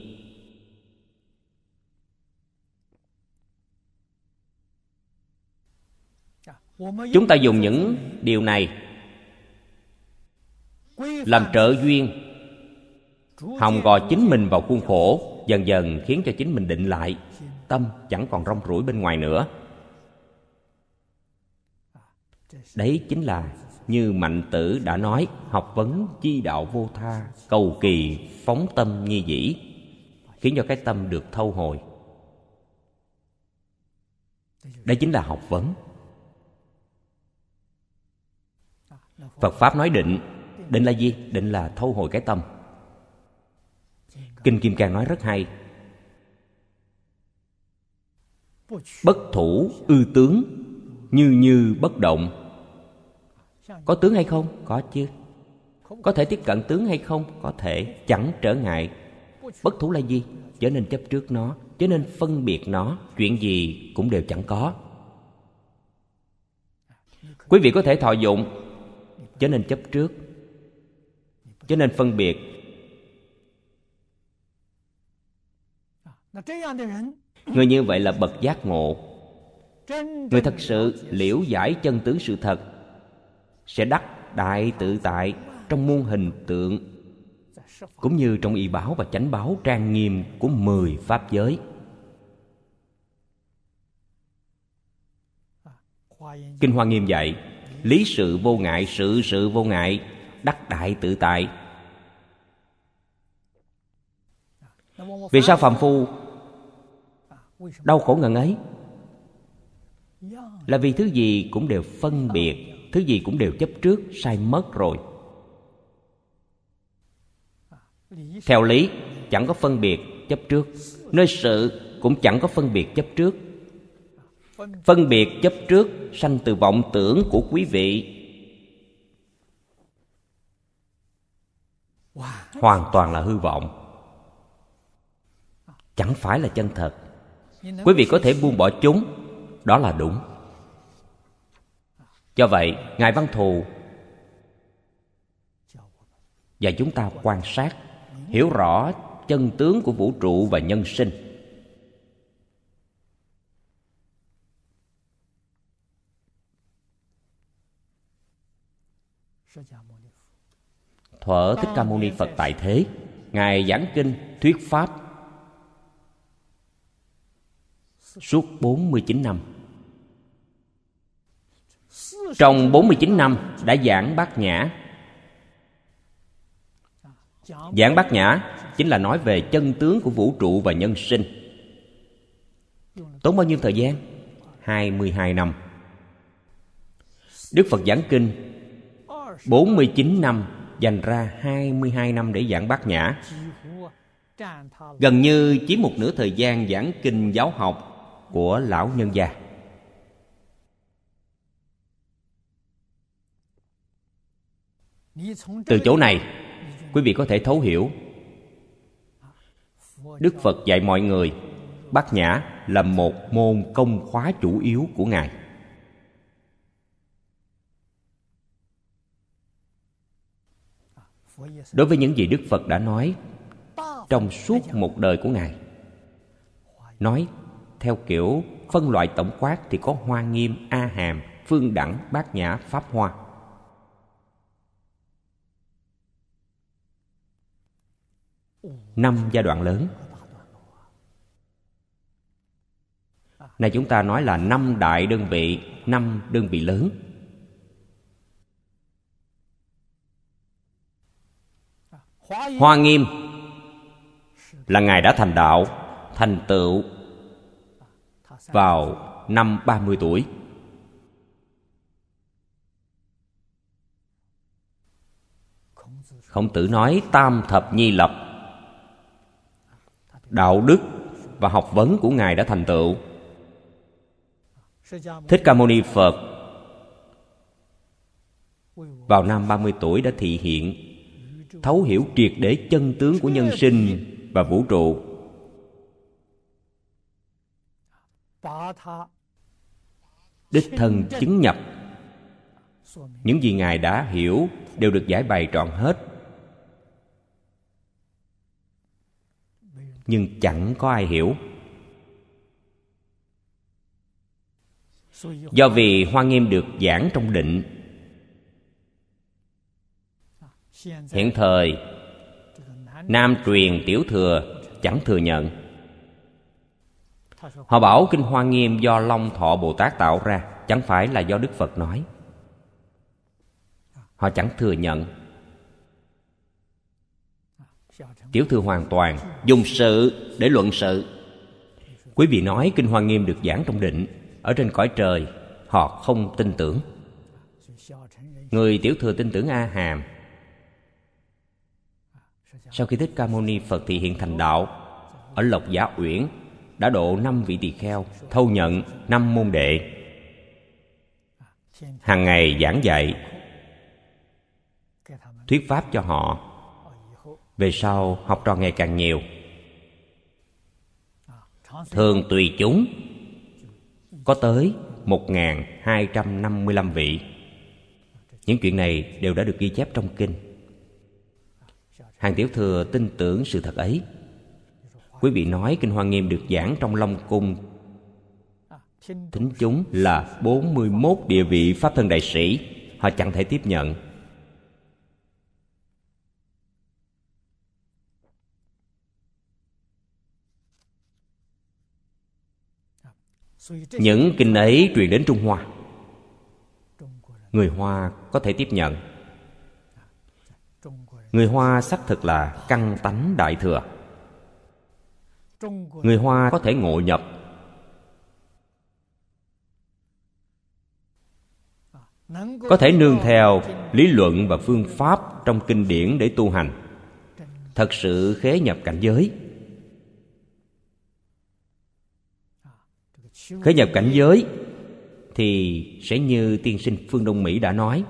chúng ta dùng những điều này làm trợ duyên hòng gò chính mình vào khuôn khổ dần dần khiến cho chính mình định lại tâm chẳng còn rong ruổi bên ngoài nữa đấy chính là như mạnh tử đã nói học vấn chi đạo vô tha cầu kỳ phóng tâm như dĩ khiến cho cái tâm được thâu hồi đấy chính là học vấn phật pháp nói định định là gì định là thâu hồi cái tâm kinh kim cang nói rất hay bất thủ ư tướng như như bất động có tướng hay không? Có chứ Có thể tiếp cận tướng hay không? Có thể Chẳng trở ngại Bất thủ là gì? Trở nên chấp trước nó Trở nên phân biệt nó Chuyện gì cũng đều chẳng có Quý vị có thể thọ dụng Trở nên chấp trước Trở nên phân biệt Người như vậy là bậc giác ngộ Người thật sự liễu giải chân tướng sự thật sẽ đắc đại tự tại trong muôn hình tượng cũng như trong y báo và chánh báo trang nghiêm của mười pháp giới kinh hoa nghiêm dạy lý sự vô ngại sự sự vô ngại đắc đại tự tại vì sao phàm phu đau khổ ngần ấy là vì thứ gì cũng đều phân biệt thứ gì cũng đều chấp trước sai mất rồi theo lý chẳng có phân biệt chấp trước nơi sự cũng chẳng có phân biệt chấp trước phân biệt chấp trước sanh từ vọng tưởng của quý vị hoàn toàn là hư vọng chẳng phải là chân thật quý vị có thể buông bỏ chúng đó là đúng do vậy ngài văn thù và chúng ta quan sát hiểu rõ chân tướng của vũ trụ và nhân sinh thuở thích ca mâu ni phật tại thế ngài giảng kinh thuyết pháp suốt 49 năm trong 49 năm đã giảng Bát Nhã Giảng Bát Nhã chính là nói về chân tướng của vũ trụ và nhân sinh Tốn bao nhiêu thời gian? 22 năm Đức Phật giảng kinh 49 năm dành ra 22 năm để giảng Bát Nhã Gần như chỉ một nửa thời gian giảng kinh giáo học của lão nhân già từ chỗ này quý vị có thể thấu hiểu đức phật dạy mọi người bát nhã là một môn công khóa chủ yếu của ngài đối với những gì đức phật đã nói trong suốt một đời của ngài nói theo kiểu phân loại tổng quát thì có hoa nghiêm a hàm phương đẳng bát nhã pháp hoa năm giai đoạn lớn này chúng ta nói là năm đại đơn vị năm đơn vị lớn hoa nghiêm là ngài đã thành đạo thành tựu vào năm 30 tuổi. Khổng tử nói tam thập nhi lập đạo đức và học vấn của ngài đã thành tựu thích ca mâu ni phật vào năm 30 tuổi đã thị hiện thấu hiểu triệt để chân tướng của nhân sinh và vũ trụ đích thân chứng nhập những gì ngài đã hiểu đều được giải bày trọn hết nhưng chẳng có ai hiểu do vì hoa nghiêm được giảng trong định hiện thời nam truyền tiểu thừa chẳng thừa nhận họ bảo kinh hoa nghiêm do long thọ bồ tát tạo ra chẳng phải là do đức phật nói họ chẳng thừa nhận tiểu thư hoàn toàn dùng sự để luận sự quý vị nói kinh hoa nghiêm được giảng trong định ở trên cõi trời họ không tin tưởng người tiểu thừa tin tưởng a hàm sau khi thích ca mâu ni phật thì hiện thành đạo ở lộc giả uyển đã độ năm vị tỳ kheo thâu nhận năm môn đệ hàng ngày giảng dạy thuyết pháp cho họ về sau học trò ngày càng nhiều thường tùy chúng có tới 1.255 vị những chuyện này đều đã được ghi chép trong kinh hàng tiểu thừa tin tưởng sự thật ấy quý vị nói kinh hoa nghiêm được giảng trong long cung thính chúng là 41 địa vị pháp thân đại sĩ họ chẳng thể tiếp nhận những kinh ấy truyền đến trung hoa người hoa có thể tiếp nhận người hoa xác thực là căn tánh đại thừa người hoa có thể ngộ nhập có thể nương theo lý luận và phương pháp trong kinh điển để tu hành thật sự khế nhập cảnh giới khởi nhập cảnh giới thì sẽ như tiên sinh phương đông mỹ đã nói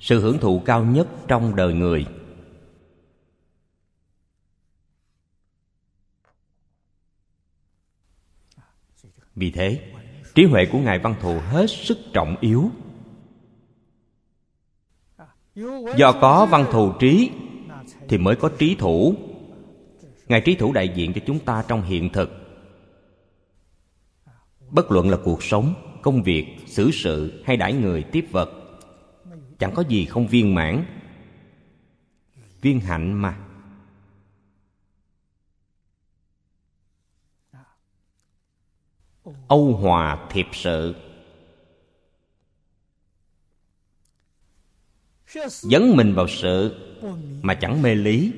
sự hưởng thụ cao nhất trong đời người vì thế trí huệ của ngài văn thù hết sức trọng yếu do có văn thù trí thì mới có trí thủ ngài trí thủ đại diện cho chúng ta trong hiện thực bất luận là cuộc sống công việc xử sự hay đãi người tiếp vật chẳng có gì không viên mãn viên hạnh mà âu hòa thiệp sự dấn mình vào sự mà chẳng mê lý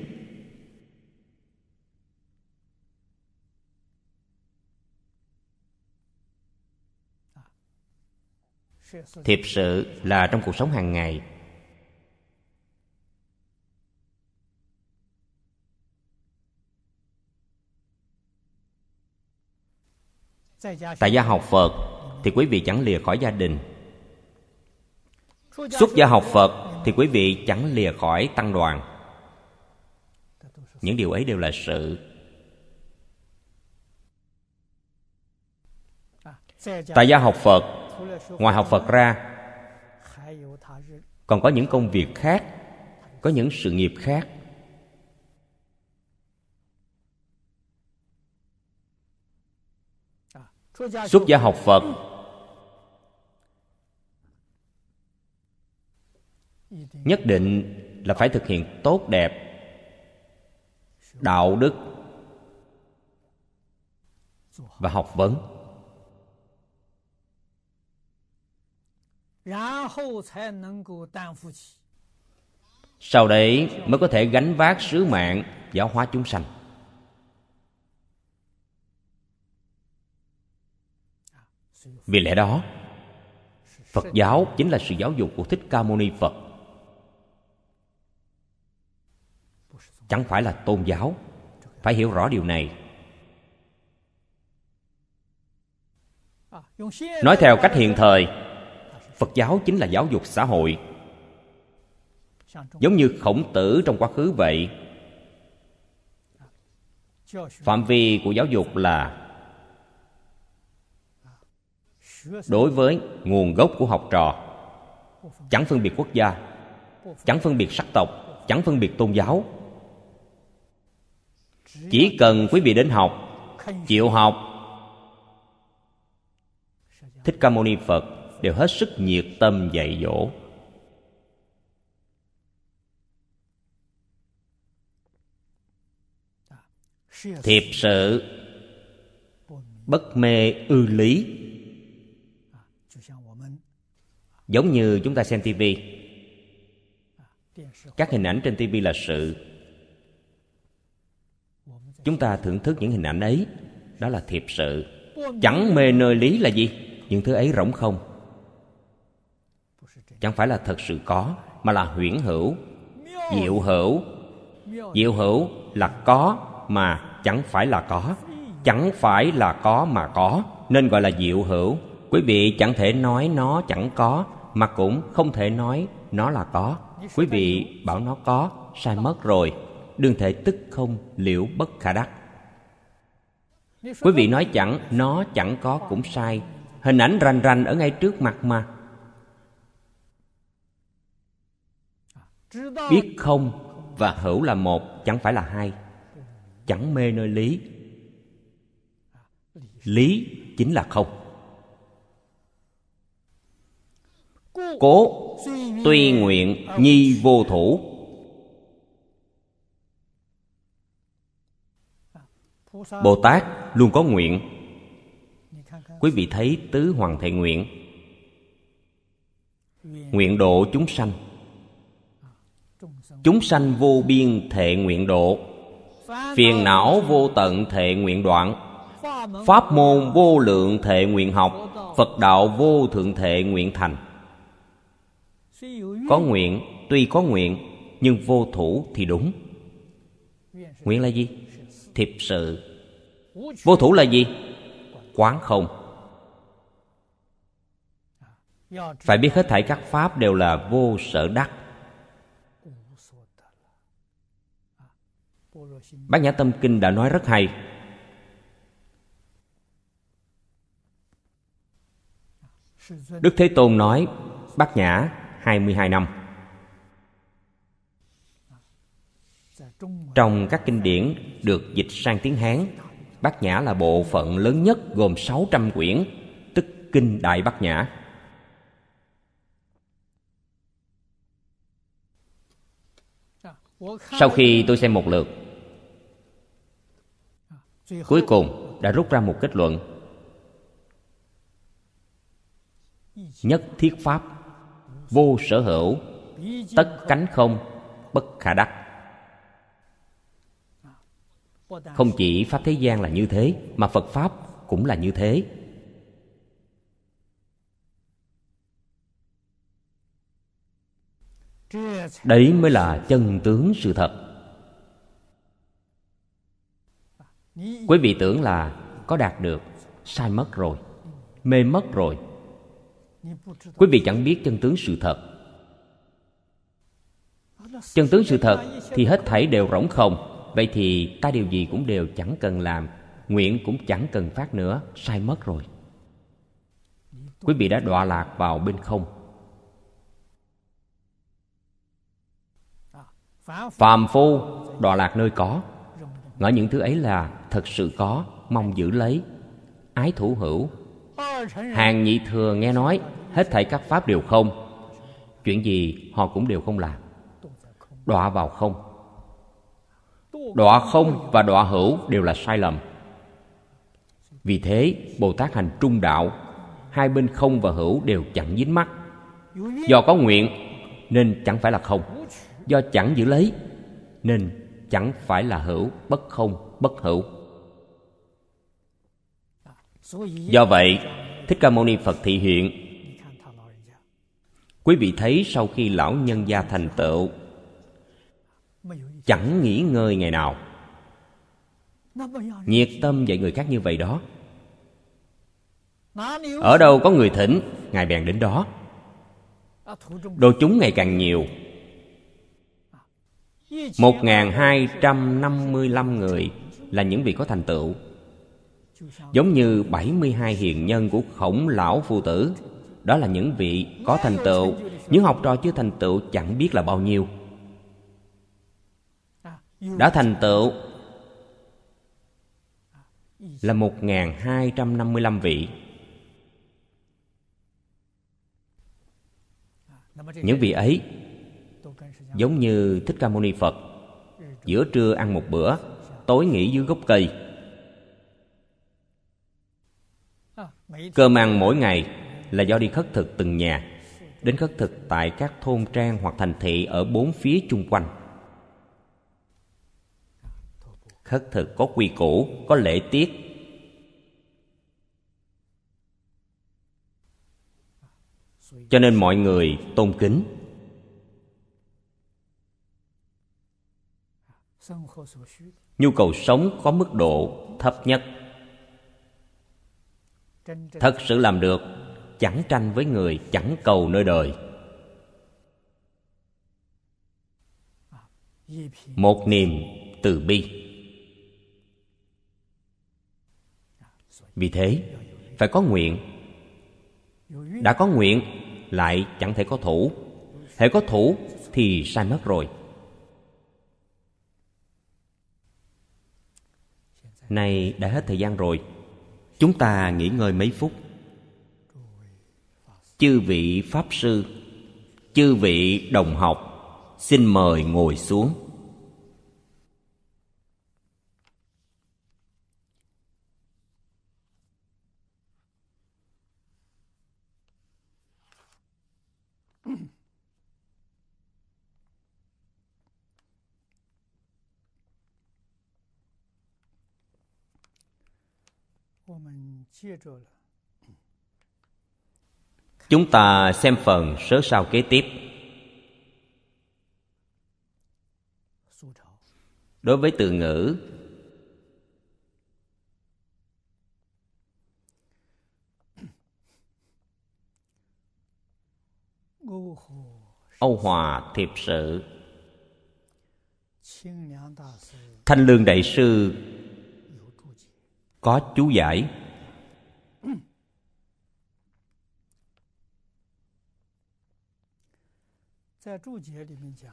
thiệp sự là trong cuộc sống hàng ngày tại gia học phật thì quý vị chẳng lìa khỏi gia đình xuất gia học phật thì quý vị chẳng lìa khỏi tăng đoàn những điều ấy đều là sự tại gia học phật ngoài học phật ra còn có những công việc khác có những sự nghiệp khác xuất gia học phật nhất định là phải thực hiện tốt đẹp đạo đức và học vấn sau đấy mới có thể gánh vác sứ mạng giáo hóa chúng sanh vì lẽ đó phật giáo chính là sự giáo dục của thích ca mâu ni phật chẳng phải là tôn giáo phải hiểu rõ điều này à, nói theo cách hiện thời phật giáo chính là giáo dục xã hội giống như khổng tử trong quá khứ vậy phạm vi của giáo dục là đối với nguồn gốc của học trò chẳng phân biệt quốc gia chẳng phân biệt sắc tộc chẳng phân biệt tôn giáo chỉ cần quý vị đến học chịu học thích ca mâu ni phật đều hết sức nhiệt tâm dạy dỗ thiệp sự bất mê ư lý giống như chúng ta xem tivi các hình ảnh trên tivi là sự chúng ta thưởng thức những hình ảnh ấy đó là thiệp sự chẳng mê nơi lý là gì những thứ ấy rỗng không chẳng phải là thật sự có mà là huyễn hữu diệu hữu diệu hữu là có mà chẳng phải là có chẳng phải là có mà có nên gọi là diệu hữu quý vị chẳng thể nói nó chẳng có mà cũng không thể nói nó là có quý vị bảo nó có sai mất rồi đương thể tức không liễu bất khả đắc quý vị nói chẳng nó chẳng có cũng sai hình ảnh rành rành ở ngay trước mặt mà biết không và hữu là một chẳng phải là hai chẳng mê nơi lý lý chính là không cố tuy nguyện nhi vô thủ bồ tát luôn có nguyện quý vị thấy tứ hoàng thệ nguyện nguyện độ chúng sanh chúng sanh vô biên thệ nguyện độ phiền não vô tận thệ nguyện đoạn pháp môn vô lượng thệ nguyện học phật đạo vô thượng thệ nguyện thành có nguyện tuy có nguyện nhưng vô thủ thì đúng nguyện là gì thiệp sự vô thủ là gì quán không phải biết hết thảy các pháp đều là vô sở đắc bát nhã tâm kinh đã nói rất hay đức thế tôn nói bát nhã 22 năm trong các kinh điển được dịch sang tiếng hán bát nhã là bộ phận lớn nhất gồm 600 quyển tức kinh đại bát nhã sau khi tôi xem một lượt cuối cùng đã rút ra một kết luận nhất thiết pháp vô sở hữu tất cánh không bất khả đắc không chỉ pháp thế gian là như thế mà phật pháp cũng là như thế đấy mới là chân tướng sự thật quý vị tưởng là có đạt được sai mất rồi mê mất rồi quý vị chẳng biết chân tướng sự thật chân tướng sự thật thì hết thảy đều rỗng không vậy thì ta điều gì cũng đều chẳng cần làm nguyện cũng chẳng cần phát nữa sai mất rồi quý vị đã đọa lạc vào bên không phàm phu đọa lạc nơi có ngỡ những thứ ấy là thật sự có mong giữ lấy ái thủ hữu hàng nhị thừa nghe nói hết thảy các pháp đều không chuyện gì họ cũng đều không làm đọa vào không đọa không và đọa hữu đều là sai lầm vì thế bồ tát hành trung đạo hai bên không và hữu đều chẳng dính mắt do có nguyện nên chẳng phải là không do chẳng giữ lấy nên chẳng phải là hữu bất không bất hữu do vậy thích ca mâu ni phật thị hiện quý vị thấy sau khi lão nhân gia thành tựu chẳng nghỉ ngơi ngày nào nhiệt tâm dạy người khác như vậy đó ở đâu có người thỉnh ngài bèn đến đó đồ chúng ngày càng nhiều 1.255 người là những vị có thành tựu giống như 72 hiền nhân của khổng lão phu tử đó là những vị có thành tựu những học trò chưa thành tựu chẳng biết là bao nhiêu đã thành tựu là 1.255 vị Những vị ấy giống như Thích Ca Mâu Ni Phật Giữa trưa ăn một bữa Tối nghỉ dưới gốc cây cơm ăn mỗi ngày là do đi khất thực từng nhà đến khất thực tại các thôn trang hoặc thành thị ở bốn phía chung quanh khất thực có quy củ có lễ tiết cho nên mọi người tôn kính nhu cầu sống có mức độ thấp nhất thật sự làm được chẳng tranh với người chẳng cầu nơi đời một niềm từ bi vì thế phải có nguyện đã có nguyện lại chẳng thể có thủ thể có thủ thì sai mất rồi nay đã hết thời gian rồi chúng ta nghỉ ngơi mấy phút chư vị pháp sư chư vị đồng học xin mời ngồi xuống mm Chúng ta xem phần sớ sao kế tiếp. Đối với từ ngữ Âu Hòa Thiệp Sự Thanh Lương Đại Sư có chú giải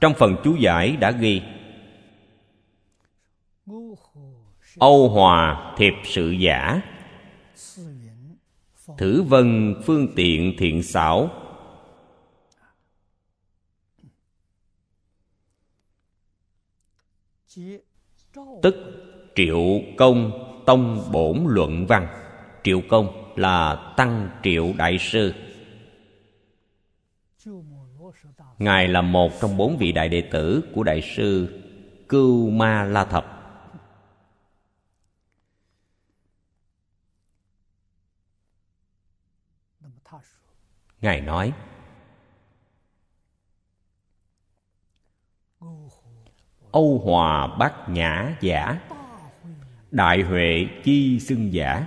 trong phần chú giải đã ghi âu hòa thiệp sự giả thử vân phương tiện thiện xảo tức triệu công tông bổn luận văn triệu công là tăng triệu đại sư ngài là một trong bốn vị đại đệ tử của đại sư cưu ma la thập ngài nói âu hòa bát nhã giả đại huệ chi xưng giả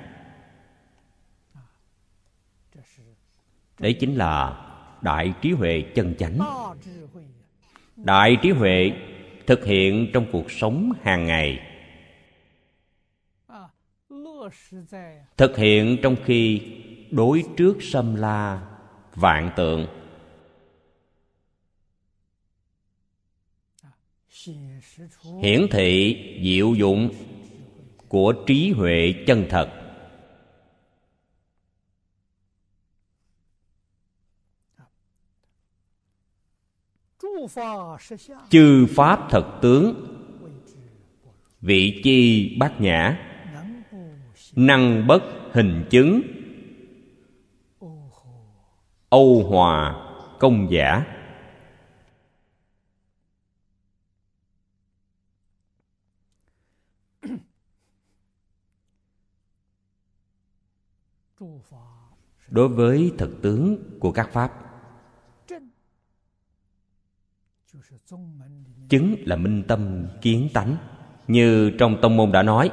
đấy chính là đại trí huệ chân chánh đại trí huệ thực hiện trong cuộc sống hàng ngày thực hiện trong khi đối trước sâm la vạn tượng hiển thị diệu dụng của trí huệ chân thật chư pháp thật tướng vị chi bát nhã năng bất hình chứng âu hòa công giả đối với thực tướng của các pháp chứng là minh tâm kiến tánh như trong tông môn đã nói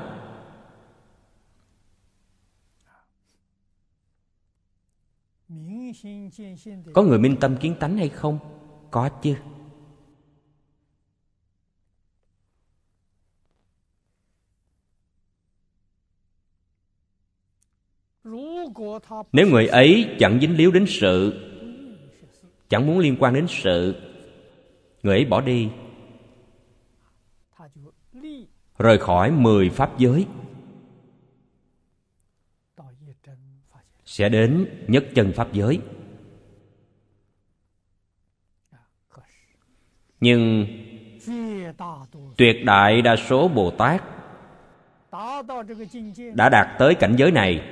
có người minh tâm kiến tánh hay không có chứ nếu người ấy chẳng dính líu đến sự chẳng muốn liên quan đến sự người ấy bỏ đi rời khỏi mười pháp giới sẽ đến nhất chân pháp giới nhưng tuyệt đại đa số bồ tát đã đạt tới cảnh giới này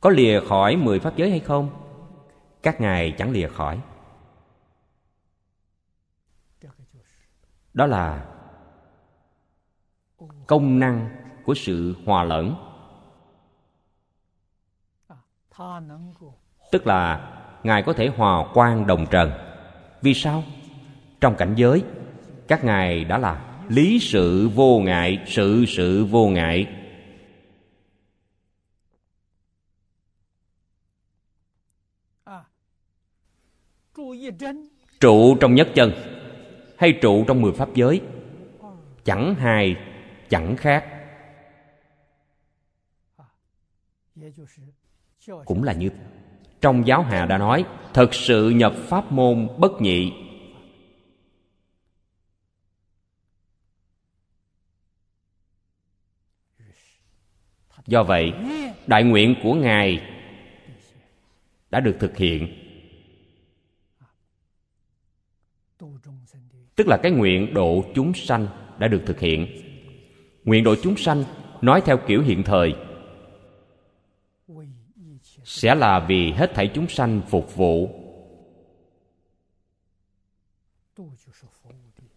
Có lìa khỏi mười pháp giới hay không? Các ngài chẳng lìa khỏi. Đó là công năng của sự hòa lẫn. À, Tức là ngài có thể hòa quan đồng trần. Vì sao? Trong cảnh giới các ngài đã là lý sự vô ngại, sự sự vô ngại, trụ trong nhất chân hay trụ trong mười pháp giới chẳng hài chẳng khác cũng là như trong giáo hà đã nói thật sự nhập pháp môn bất nhị do vậy đại nguyện của ngài đã được thực hiện tức là cái nguyện độ chúng sanh đã được thực hiện. Nguyện độ chúng sanh nói theo kiểu hiện thời sẽ là vì hết thảy chúng sanh phục vụ.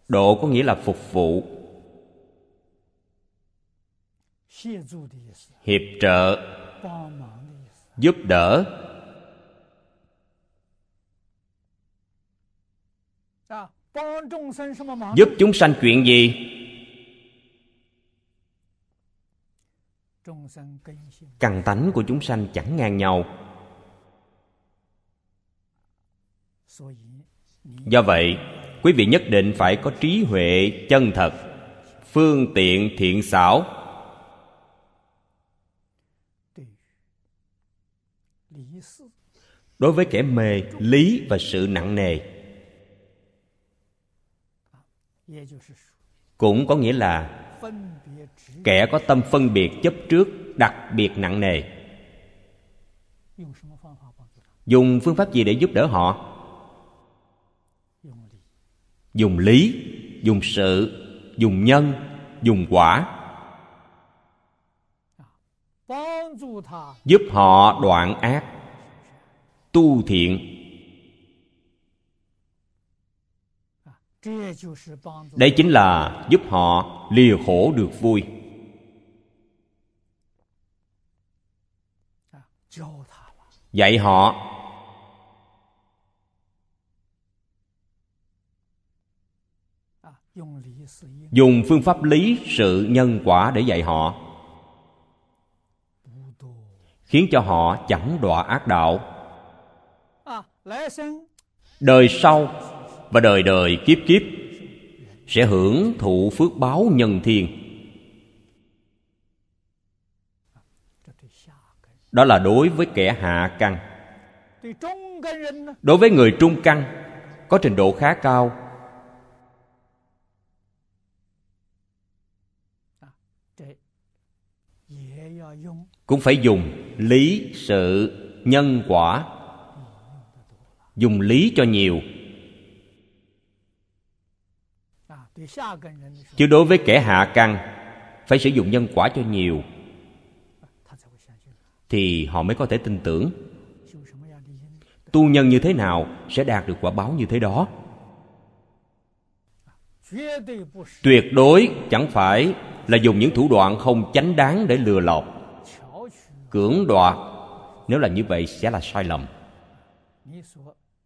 Độ có nghĩa là phục vụ. Hiệp trợ giúp đỡ giúp chúng sanh chuyện gì cằn tánh của chúng sanh chẳng ngang nhau do vậy quý vị nhất định phải có trí huệ chân thật phương tiện thiện xảo đối với kẻ mê lý và sự nặng nề cũng có nghĩa là kẻ có tâm phân biệt chấp trước đặc biệt nặng nề dùng phương pháp gì để giúp đỡ họ dùng lý dùng sự dùng nhân dùng quả giúp họ đoạn ác tu thiện đây chính là giúp họ lìa khổ được vui dạy họ dùng phương pháp lý sự nhân quả để dạy họ khiến cho họ chẳng đọa ác đạo à, đời sau và đời đời kiếp kiếp sẽ hưởng thụ phước báo nhân thiên đó là đối với kẻ hạ căn đối với người trung căn có trình độ khá cao cũng phải dùng lý sự nhân quả dùng lý cho nhiều chứ đối với kẻ hạ căn phải sử dụng nhân quả cho nhiều thì họ mới có thể tin tưởng tu nhân như thế nào sẽ đạt được quả báo như thế đó tuyệt đối chẳng phải là dùng những thủ đoạn không chánh đáng để lừa lọc cưỡng đoạt nếu là như vậy sẽ là sai lầm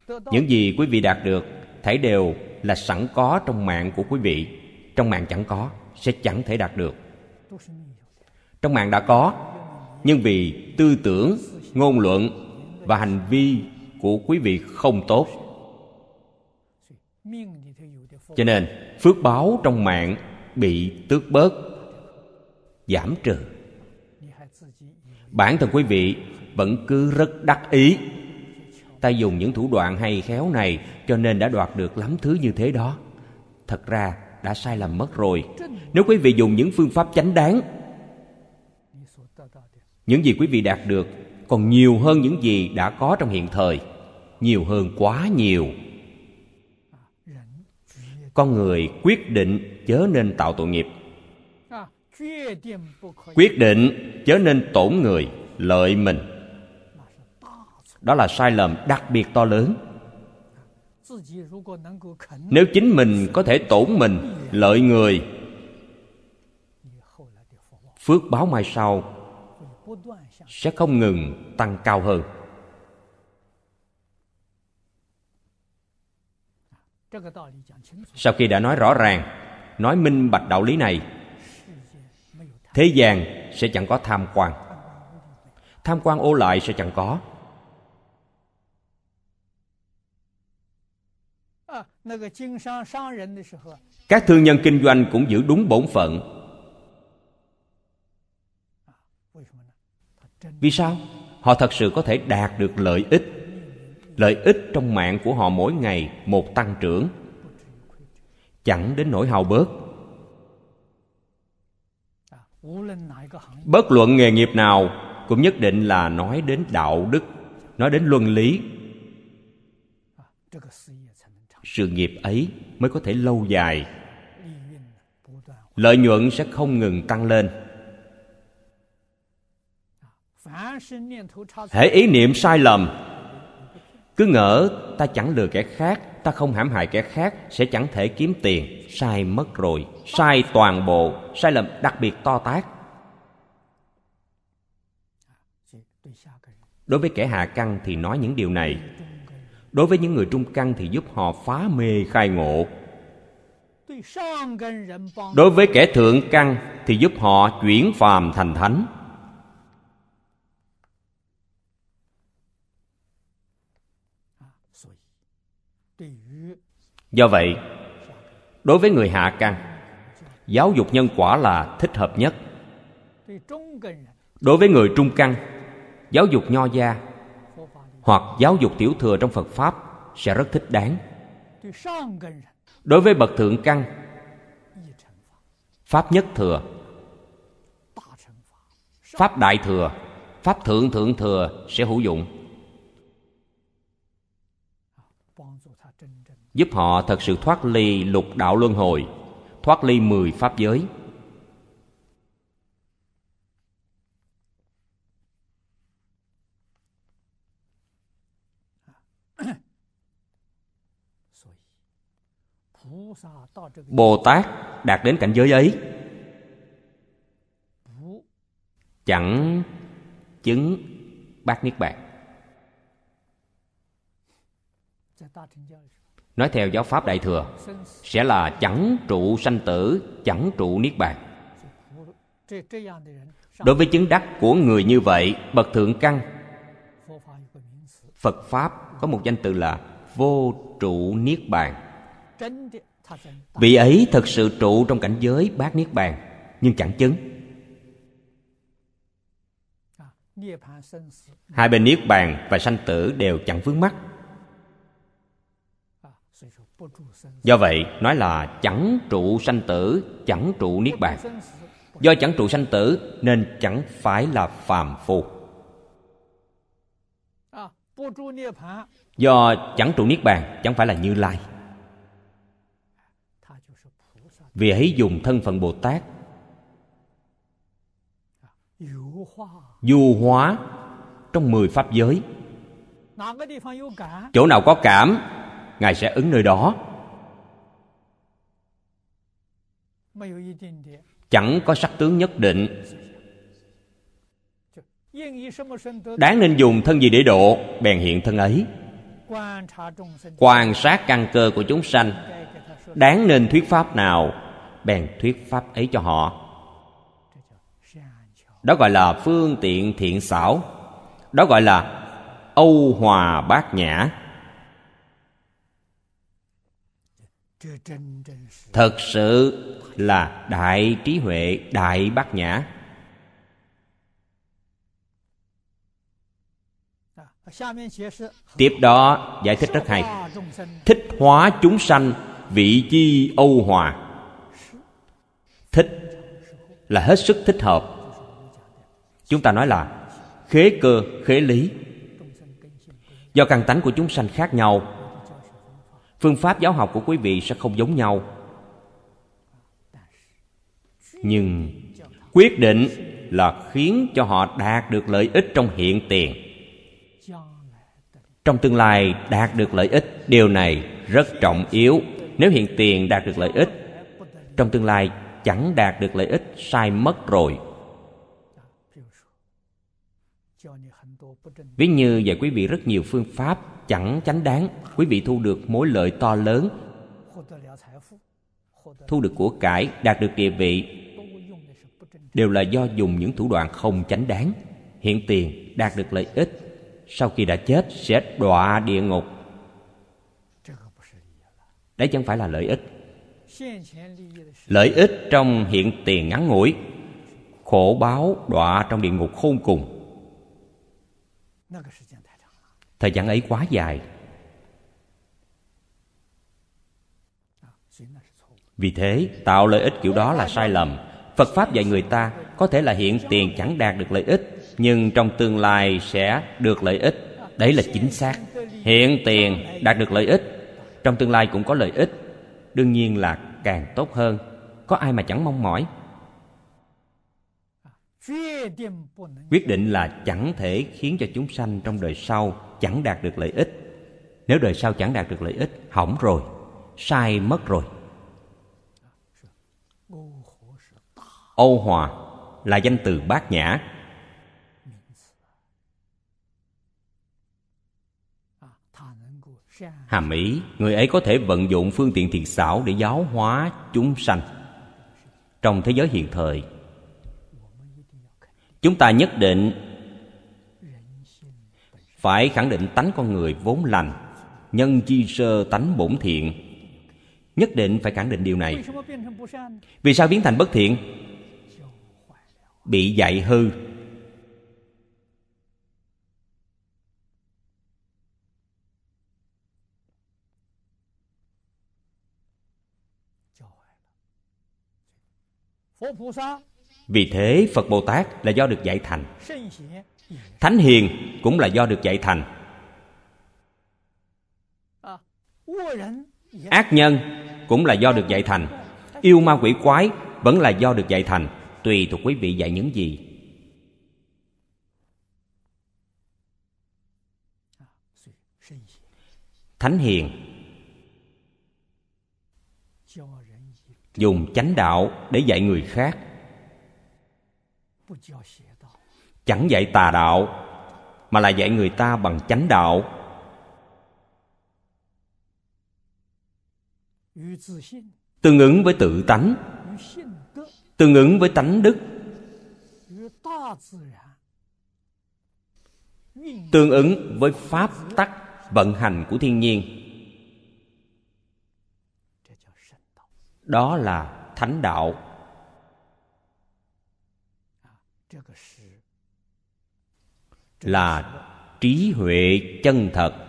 những gì quý vị đạt được thảy đều là sẵn có trong mạng của quý vị trong mạng chẳng có sẽ chẳng thể đạt được trong mạng đã có nhưng vì tư tưởng ngôn luận và hành vi của quý vị không tốt cho nên phước báo trong mạng bị tước bớt giảm trừ bản thân quý vị vẫn cứ rất đắc ý ta dùng những thủ đoạn hay khéo này cho nên đã đoạt được lắm thứ như thế đó thật ra đã sai lầm mất rồi nếu quý vị dùng những phương pháp chánh đáng những gì quý vị đạt được còn nhiều hơn những gì đã có trong hiện thời nhiều hơn quá nhiều con người quyết định chớ nên tạo tội nghiệp quyết định chớ nên tổn người lợi mình đó là sai lầm đặc biệt to lớn nếu chính mình có thể tổn mình lợi người phước báo mai sau sẽ không ngừng tăng cao hơn sau khi đã nói rõ ràng nói minh bạch đạo lý này thế gian sẽ chẳng có tham quan tham quan ô lại sẽ chẳng có các thương nhân kinh doanh cũng giữ đúng bổn phận vì sao họ thật sự có thể đạt được lợi ích lợi ích trong mạng của họ mỗi ngày một tăng trưởng chẳng đến nỗi hào bớt bất luận nghề nghiệp nào cũng nhất định là nói đến đạo đức nói đến luân lý sự nghiệp ấy mới có thể lâu dài lợi nhuận sẽ không ngừng tăng lên hễ ý niệm sai lầm cứ ngỡ ta chẳng lừa kẻ khác ta không hãm hại kẻ khác sẽ chẳng thể kiếm tiền sai mất rồi sai toàn bộ sai lầm đặc biệt to tát đối với kẻ hạ căng thì nói những điều này đối với những người trung căn thì giúp họ phá mê khai ngộ đối với kẻ thượng căn thì giúp họ chuyển phàm thành thánh do vậy đối với người hạ căn giáo dục nhân quả là thích hợp nhất đối với người trung căn giáo dục nho gia hoặc giáo dục tiểu thừa trong Phật Pháp sẽ rất thích đáng. Đối với bậc thượng căn, Pháp nhất thừa, Pháp đại thừa, Pháp thượng thượng thừa sẽ hữu dụng. Giúp họ thật sự thoát ly lục đạo luân hồi, thoát ly mười pháp giới. bồ tát đạt đến cảnh giới ấy chẳng chứng bát niết bàn nói theo giáo pháp đại thừa sẽ là chẳng trụ sanh tử chẳng trụ niết bàn đối với chứng đắc của người như vậy bậc thượng căn phật pháp có một danh từ là vô trụ niết bàn vị ấy thật sự trụ trong cảnh giới bát niết bàn nhưng chẳng chứng hai bên niết bàn và sanh tử đều chẳng vướng mắc do vậy nói là chẳng trụ sanh tử chẳng trụ niết bàn do chẳng trụ sanh tử nên chẳng phải là phàm phu do chẳng trụ niết bàn chẳng phải là như lai vì ấy dùng thân phận bồ tát du hóa trong mười pháp giới chỗ nào có cảm ngài sẽ ứng nơi đó chẳng có sắc tướng nhất định đáng nên dùng thân gì để độ bèn hiện thân ấy quan sát căn cơ của chúng sanh đáng nên thuyết pháp nào bèn thuyết pháp ấy cho họ đó gọi là phương tiện thiện xảo đó gọi là âu hòa bát nhã thật sự là đại trí huệ đại bát nhã tiếp đó giải thích rất hay thích hóa chúng sanh vị chi âu hòa thích là hết sức thích hợp chúng ta nói là khế cơ khế lý do căn tánh của chúng sanh khác nhau phương pháp giáo học của quý vị sẽ không giống nhau nhưng quyết định là khiến cho họ đạt được lợi ích trong hiện tiền trong tương lai đạt được lợi ích điều này rất trọng yếu nếu hiện tiền đạt được lợi ích trong tương lai chẳng đạt được lợi ích sai mất rồi ví như dạy quý vị rất nhiều phương pháp chẳng chánh đáng quý vị thu được mối lợi to lớn thu được của cải đạt được địa vị đều là do dùng những thủ đoạn không chánh đáng hiện tiền đạt được lợi ích sau khi đã chết sẽ đọa địa ngục đấy chẳng phải là lợi ích lợi ích trong hiện tiền ngắn ngủi khổ báo đọa trong địa ngục khôn cùng thời gian ấy quá dài vì thế tạo lợi ích kiểu đó là sai lầm phật pháp dạy người ta có thể là hiện tiền chẳng đạt được lợi ích nhưng trong tương lai sẽ được lợi ích đấy là chính xác hiện tiền đạt được lợi ích trong tương lai cũng có lợi ích đương nhiên là càng tốt hơn có ai mà chẳng mong mỏi quyết định là chẳng thể khiến cho chúng sanh trong đời sau chẳng đạt được lợi ích nếu đời sau chẳng đạt được lợi ích hỏng rồi sai mất rồi âu hòa là danh từ bát nhã hàm ý người ấy có thể vận dụng phương tiện thiền xảo để giáo hóa chúng sanh trong thế giới hiện thời chúng ta nhất định phải khẳng định tánh con người vốn lành nhân chi sơ tánh bổn thiện nhất định phải khẳng định điều này vì sao biến thành bất thiện bị dạy hư vì thế phật bồ tát là do được dạy thành thánh hiền cũng là do được dạy thành ác nhân cũng là do được dạy thành yêu ma quỷ quái vẫn là do được dạy thành tùy thuộc quý vị dạy những gì thánh hiền dùng chánh đạo để dạy người khác chẳng dạy tà đạo mà là dạy người ta bằng chánh đạo tương ứng với tự tánh tương ứng với tánh đức tương ứng với pháp tắc vận hành của thiên nhiên đó là thánh đạo là trí huệ chân thật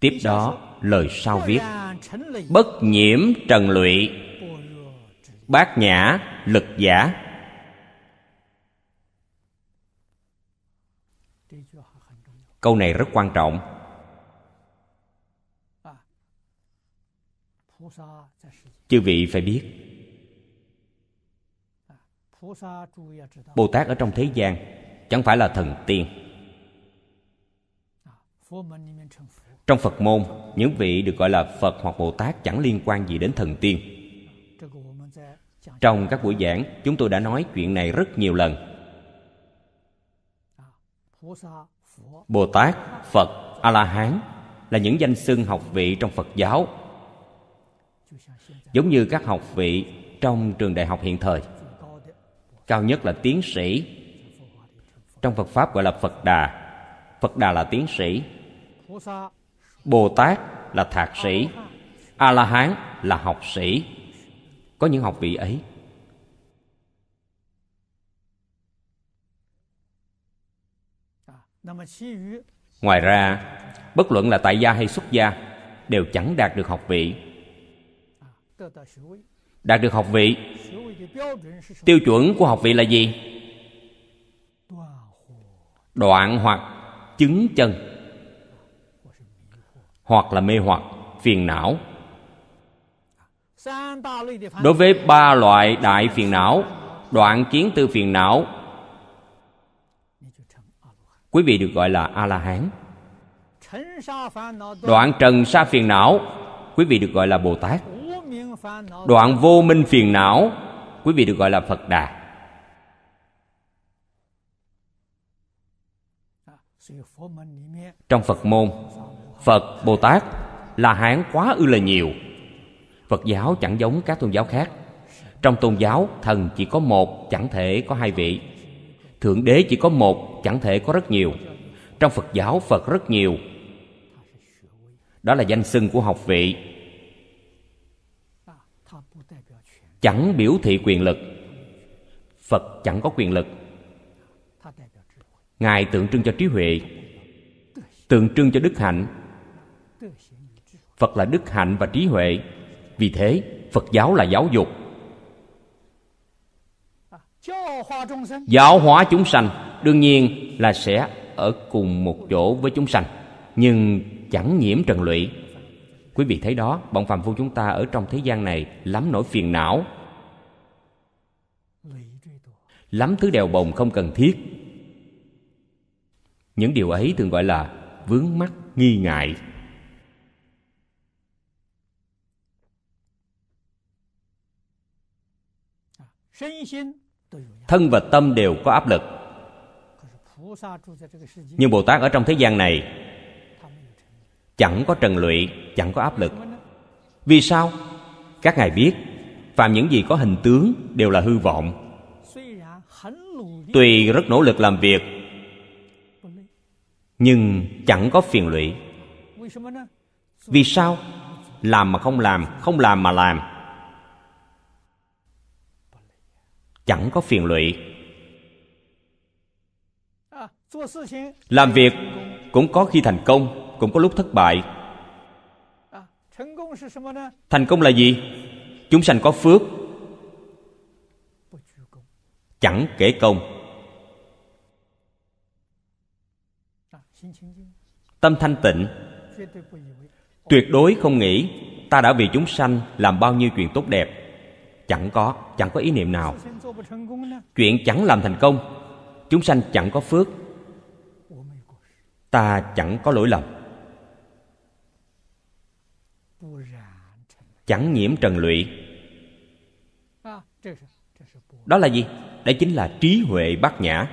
tiếp đó lời sau viết bất nhiễm trần lụy bát nhã lực giả câu này rất quan trọng chư vị phải biết bồ tát ở trong thế gian chẳng phải là thần tiên trong phật môn những vị được gọi là phật hoặc bồ tát chẳng liên quan gì đến thần tiên trong các buổi giảng chúng tôi đã nói chuyện này rất nhiều lần Bồ Tát, Phật, A-la-hán là những danh xưng học vị trong Phật giáo Giống như các học vị trong trường đại học hiện thời Cao nhất là tiến sĩ Trong Phật Pháp gọi là Phật Đà Phật Đà là tiến sĩ Bồ Tát là thạc sĩ A-la-hán là học sĩ Có những học vị ấy ngoài ra bất luận là tại gia hay xuất gia đều chẳng đạt được học vị à, đạt được học vị tiêu chuẩn của học vị là gì đoạn hoặc chứng chân hoặc là mê hoặc phiền não à, đối với ba loại đại phiền não đoạn kiến tư phiền não quý vị được gọi là a la hán đoạn trần sa phiền não quý vị được gọi là bồ tát đoạn vô minh phiền não quý vị được gọi là phật đà trong phật môn phật bồ tát là hán quá ư là nhiều phật giáo chẳng giống các tôn giáo khác trong tôn giáo thần chỉ có một chẳng thể có hai vị thượng đế chỉ có một chẳng thể có rất nhiều trong phật giáo phật rất nhiều đó là danh xưng của học vị chẳng biểu thị quyền lực phật chẳng có quyền lực ngài tượng trưng cho trí huệ tượng trưng cho đức hạnh phật là đức hạnh và trí huệ vì thế phật giáo là giáo dục giáo hóa chúng sanh đương nhiên là sẽ ở cùng một chỗ với chúng sanh nhưng chẳng nhiễm trần lụy quý vị thấy đó bọn phàm phu chúng ta ở trong thế gian này lắm nỗi phiền não lắm thứ đèo bồng không cần thiết những điều ấy thường gọi là vướng mắc nghi ngại thân và tâm đều có áp lực nhưng bồ tát ở trong thế gian này chẳng có trần lụy chẳng có áp lực vì sao các ngài biết phạm những gì có hình tướng đều là hư vọng tuy rất nỗ lực làm việc nhưng chẳng có phiền lụy vì sao làm mà không làm không làm mà làm chẳng có phiền lụy làm việc cũng có khi thành công cũng có lúc thất bại à, thành công là gì chúng sanh có phước chẳng kể công à, tâm thanh tịnh tuyệt đối không nghĩ ta đã vì chúng sanh làm bao nhiêu chuyện tốt đẹp chẳng có chẳng có ý niệm nào chuyện chẳng làm thành công chúng sanh chẳng có phước ta chẳng có lỗi lầm chẳng nhiễm trần lụy đó là gì đấy chính là trí huệ bát nhã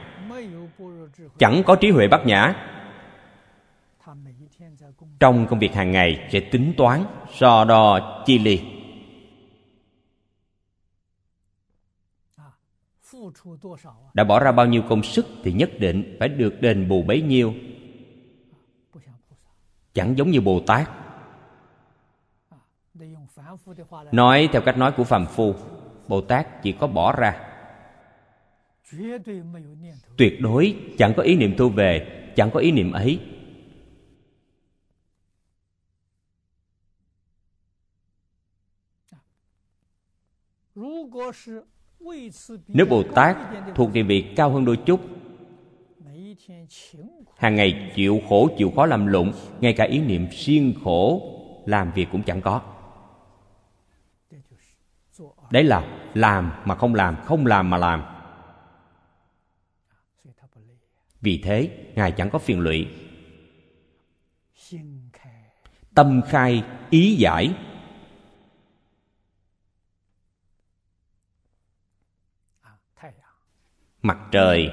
chẳng có trí huệ bát nhã trong công việc hàng ngày sẽ tính toán so đo chi ly đã bỏ ra bao nhiêu công sức thì nhất định phải được đền bù bấy nhiêu chẳng giống như bồ tát à, nói theo cách nói của phàm phu bồ tát chỉ có bỏ ra tuyệt đối chẳng có ý niệm thu về chẳng có ý niệm ấy à, nếu bồ tát thuộc địa vị cao hơn đôi chút hàng ngày chịu khổ chịu khó làm lụng ngay cả ý niệm siêng khổ làm việc cũng chẳng có đấy là làm mà không làm không làm mà làm vì thế ngài chẳng có phiền lụy tâm khai ý giải mặt trời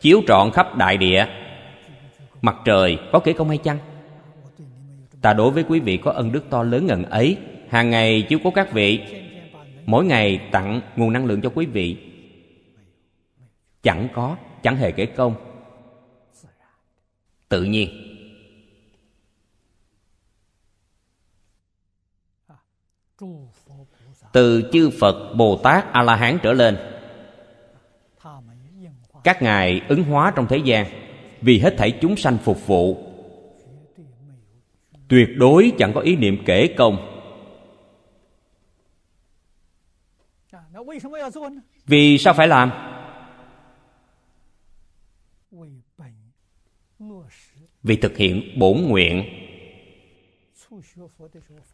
chiếu trọn khắp đại địa mặt trời có kể công hay chăng ta đối với quý vị có ân đức to lớn ngần ấy hàng ngày chiếu cố các vị mỗi ngày tặng nguồn năng lượng cho quý vị chẳng có chẳng hề kể công tự nhiên từ chư phật bồ tát a la hán trở lên các ngài ứng hóa trong thế gian vì hết thảy chúng sanh phục vụ tuyệt đối chẳng có ý niệm kể công vì sao phải làm vì thực hiện bổn nguyện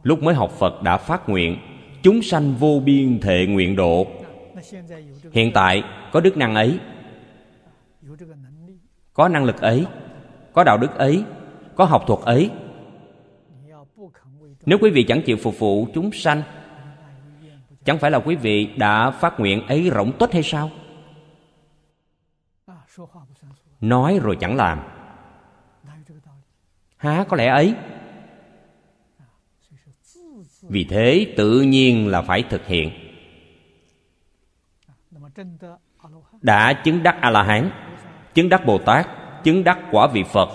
lúc mới học phật đã phát nguyện chúng sanh vô biên thệ nguyện độ hiện tại có đức năng ấy có năng lực ấy có đạo đức ấy có học thuật ấy nếu quý vị chẳng chịu phục vụ chúng sanh chẳng phải là quý vị đã phát nguyện ấy rỗng tuếch hay sao nói rồi chẳng làm há có lẽ ấy vì thế tự nhiên là phải thực hiện đã chứng đắc a la hán chứng đắc bồ tát chứng đắc quả vị phật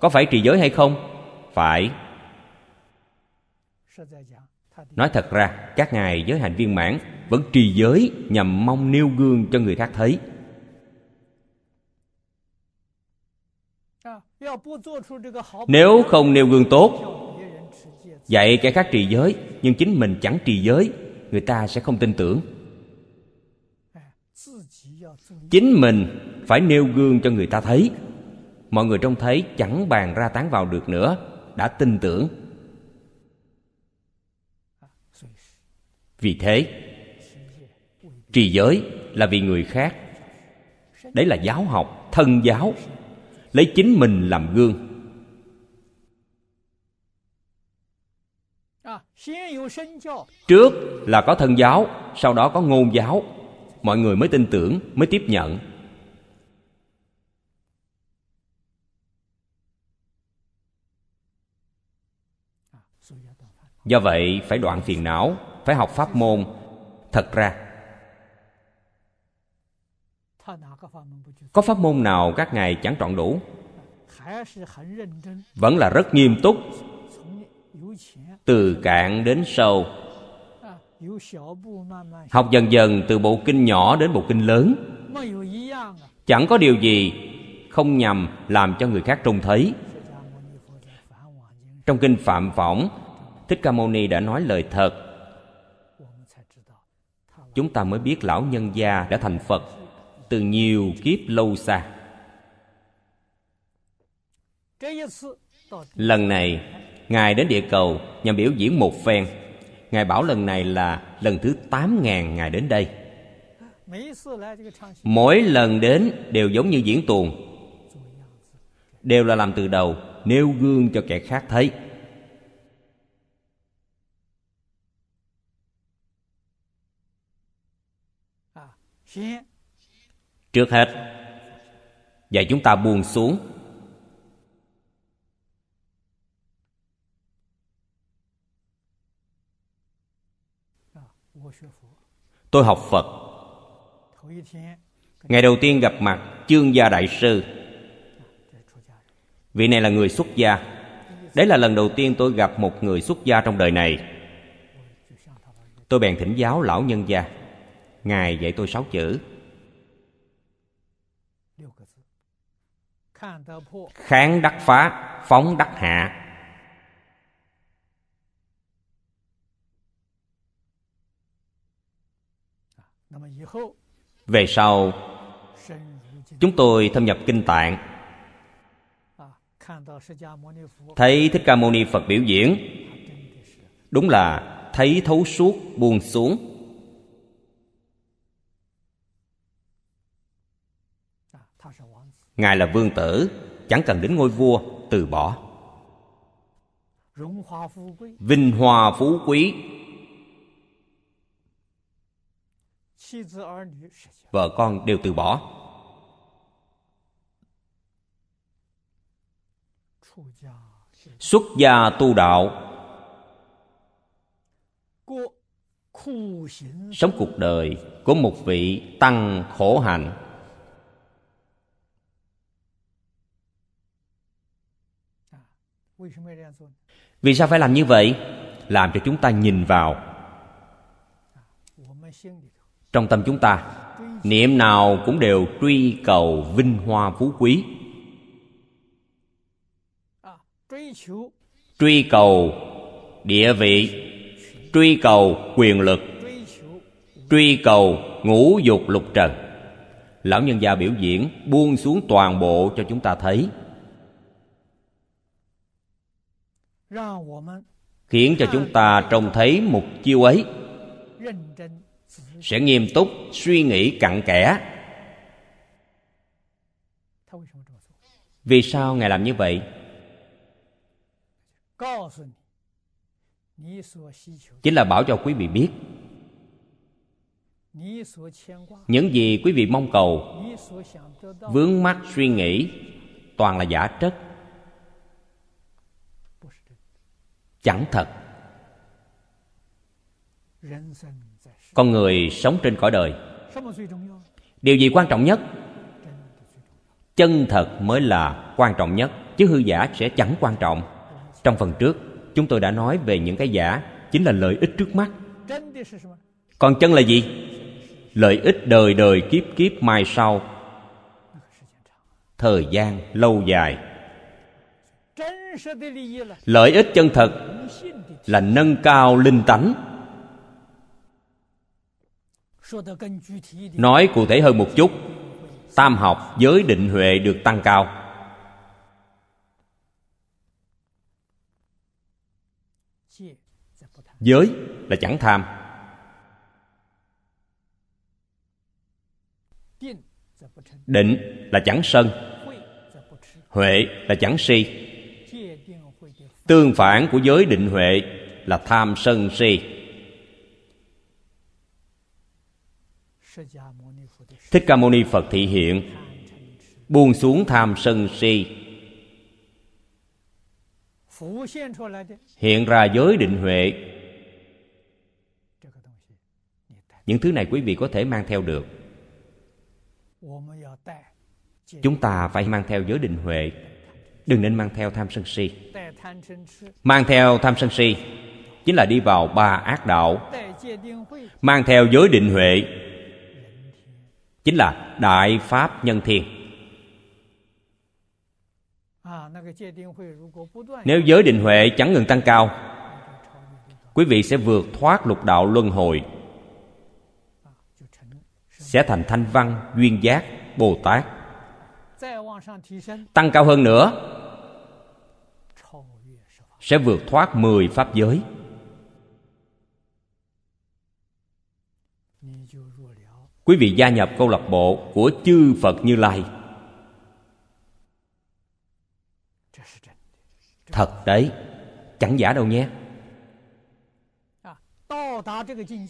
có phải trì giới hay không phải nói thật ra các ngài giới hành viên mãn vẫn trì giới nhằm mong nêu gương cho người khác thấy nếu không nêu gương tốt dạy kẻ khác trì giới nhưng chính mình chẳng trì giới người ta sẽ không tin tưởng chính mình phải nêu gương cho người ta thấy mọi người trông thấy chẳng bàn ra tán vào được nữa đã tin tưởng vì thế trì giới là vì người khác đấy là giáo học thân giáo lấy chính mình làm gương trước là có thân giáo sau đó có ngôn giáo mọi người mới tin tưởng mới tiếp nhận do vậy phải đoạn phiền não phải học pháp môn thật ra có pháp môn nào các ngài chẳng trọn đủ vẫn là rất nghiêm túc từ cạn đến sâu học dần dần từ bộ kinh nhỏ đến bộ kinh lớn chẳng có điều gì không nhằm làm cho người khác trông thấy trong kinh phạm võng thích ca mâu ni đã nói lời thật chúng ta mới biết lão nhân gia đã thành phật từ nhiều kiếp lâu xa lần này ngài đến địa cầu nhằm biểu diễn một phen ngài bảo lần này là lần thứ tám ngàn ngài đến đây mỗi lần đến đều giống như diễn tuồng đều là làm từ đầu nêu gương cho kẻ khác thấy trước hết và chúng ta buông xuống tôi học phật ngày đầu tiên gặp mặt chương gia đại sư vị này là người xuất gia đấy là lần đầu tiên tôi gặp một người xuất gia trong đời này tôi bèn thỉnh giáo lão nhân gia ngài dạy tôi sáu chữ kháng đắc phá phóng đắc hạ về sau chúng tôi thâm nhập kinh tạng thấy thích ca mâu ni phật biểu diễn đúng là thấy thấu suốt buông xuống Ngài là vương tử Chẳng cần đến ngôi vua Từ bỏ Vinh hoa phú quý Vợ con đều từ bỏ Xuất gia tu đạo Sống cuộc đời của một vị tăng khổ hạnh Vì sao phải làm như vậy? Làm cho chúng ta nhìn vào trong tâm chúng ta niệm nào cũng đều truy cầu vinh hoa phú quý truy cầu địa vị truy cầu quyền lực truy cầu ngũ dục lục trần lão nhân gia biểu diễn buông xuống toàn bộ cho chúng ta thấy khiến cho chúng ta trông thấy mục chiêu ấy sẽ nghiêm túc suy nghĩ cặn kẽ vì sao ngài làm như vậy chính là bảo cho quý vị biết những gì quý vị mong cầu vướng mắc suy nghĩ toàn là giả trất chẳng thật con người sống trên cõi đời điều gì quan trọng nhất chân thật mới là quan trọng nhất chứ hư giả sẽ chẳng quan trọng trong phần trước chúng tôi đã nói về những cái giả chính là lợi ích trước mắt còn chân là gì lợi ích đời đời kiếp kiếp mai sau thời gian lâu dài lợi ích chân thật là nâng cao linh tánh nói cụ thể hơn một chút tam học giới định huệ được tăng cao giới là chẳng tham định là chẳng sân huệ là chẳng si tương phản của giới định huệ là tham sân si thích ca mâu ni phật thị hiện buông xuống tham sân si hiện ra giới định huệ những thứ này quý vị có thể mang theo được chúng ta phải mang theo giới định huệ đừng nên mang theo tham sân si mang theo tham sân si chính là đi vào ba ác đạo mang theo giới định huệ chính là đại pháp nhân thiên à, nếu giới định huệ chẳng ngừng tăng cao quý vị sẽ vượt thoát lục đạo luân hồi sẽ thành thanh văn duyên giác bồ tát tăng cao hơn nữa sẽ vượt thoát mười pháp giới quý vị gia nhập câu lạc bộ của chư phật như lai thật đấy chẳng giả đâu nhé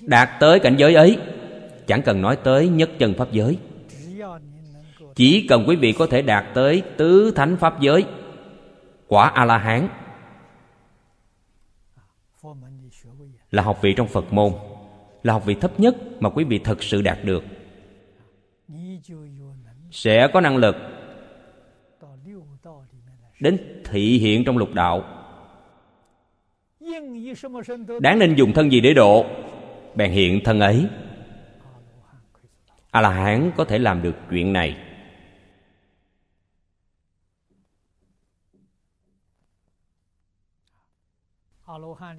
đạt tới cảnh giới ấy chẳng cần nói tới nhất chân pháp giới chỉ cần quý vị có thể đạt tới tứ thánh pháp giới quả a la hán là học vị trong Phật môn, là học vị thấp nhất mà quý vị thật sự đạt được. Sẽ có năng lực đến thị hiện trong lục đạo. Đáng nên dùng thân gì để độ? Bèn hiện thân ấy. A-la-hán có thể làm được chuyện này. A La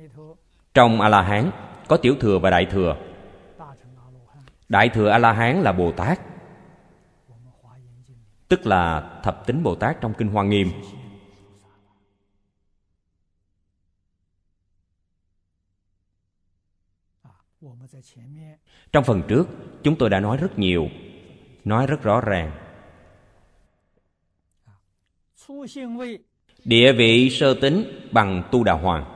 trong A-la-hán có tiểu thừa và đại thừa Đại thừa A-la-hán là Bồ Tát Tức là thập tính Bồ Tát trong Kinh Hoa Nghiêm Trong phần trước chúng tôi đã nói rất nhiều Nói rất rõ ràng Địa vị sơ tính bằng tu đà hoàng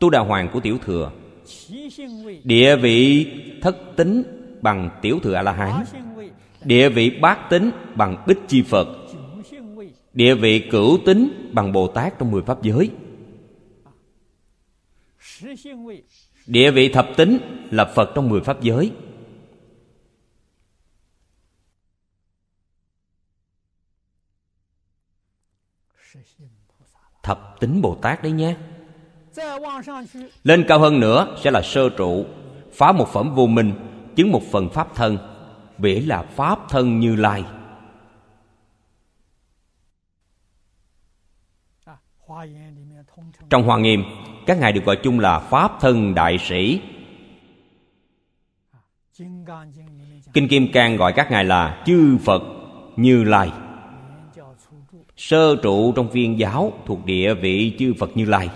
tu đà hoàng của tiểu thừa địa vị thất tính bằng tiểu thừa a la hán địa vị bát tính bằng bích chi phật địa vị cửu tính bằng bồ tát trong mười pháp giới địa vị thập tính là phật trong mười pháp giới thập tính bồ tát đấy nhé lên cao hơn nữa sẽ là sơ trụ Phá một phẩm vô minh Chứng một phần pháp thân Bỉa là pháp thân như lai Trong Hoa Nghiêm Các ngài được gọi chung là Pháp thân đại sĩ Kinh Kim Cang gọi các ngài là Chư Phật Như Lai Sơ trụ trong viên giáo thuộc địa vị chư Phật Như Lai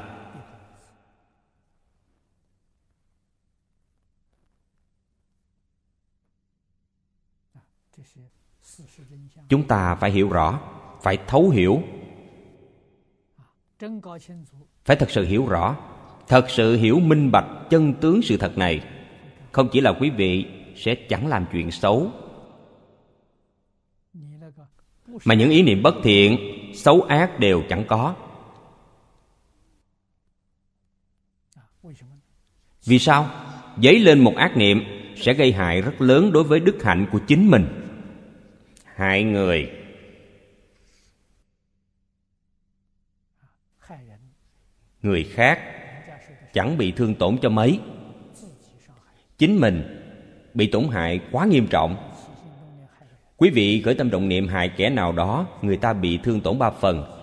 chúng ta phải hiểu rõ phải thấu hiểu phải thật sự hiểu rõ thật sự hiểu minh bạch chân tướng sự thật này không chỉ là quý vị sẽ chẳng làm chuyện xấu mà những ý niệm bất thiện xấu ác đều chẳng có vì sao dấy lên một ác niệm sẽ gây hại rất lớn đối với đức hạnh của chính mình hại người người khác chẳng bị thương tổn cho mấy chính mình bị tổn hại quá nghiêm trọng quý vị khởi tâm động niệm hại kẻ nào đó người ta bị thương tổn ba phần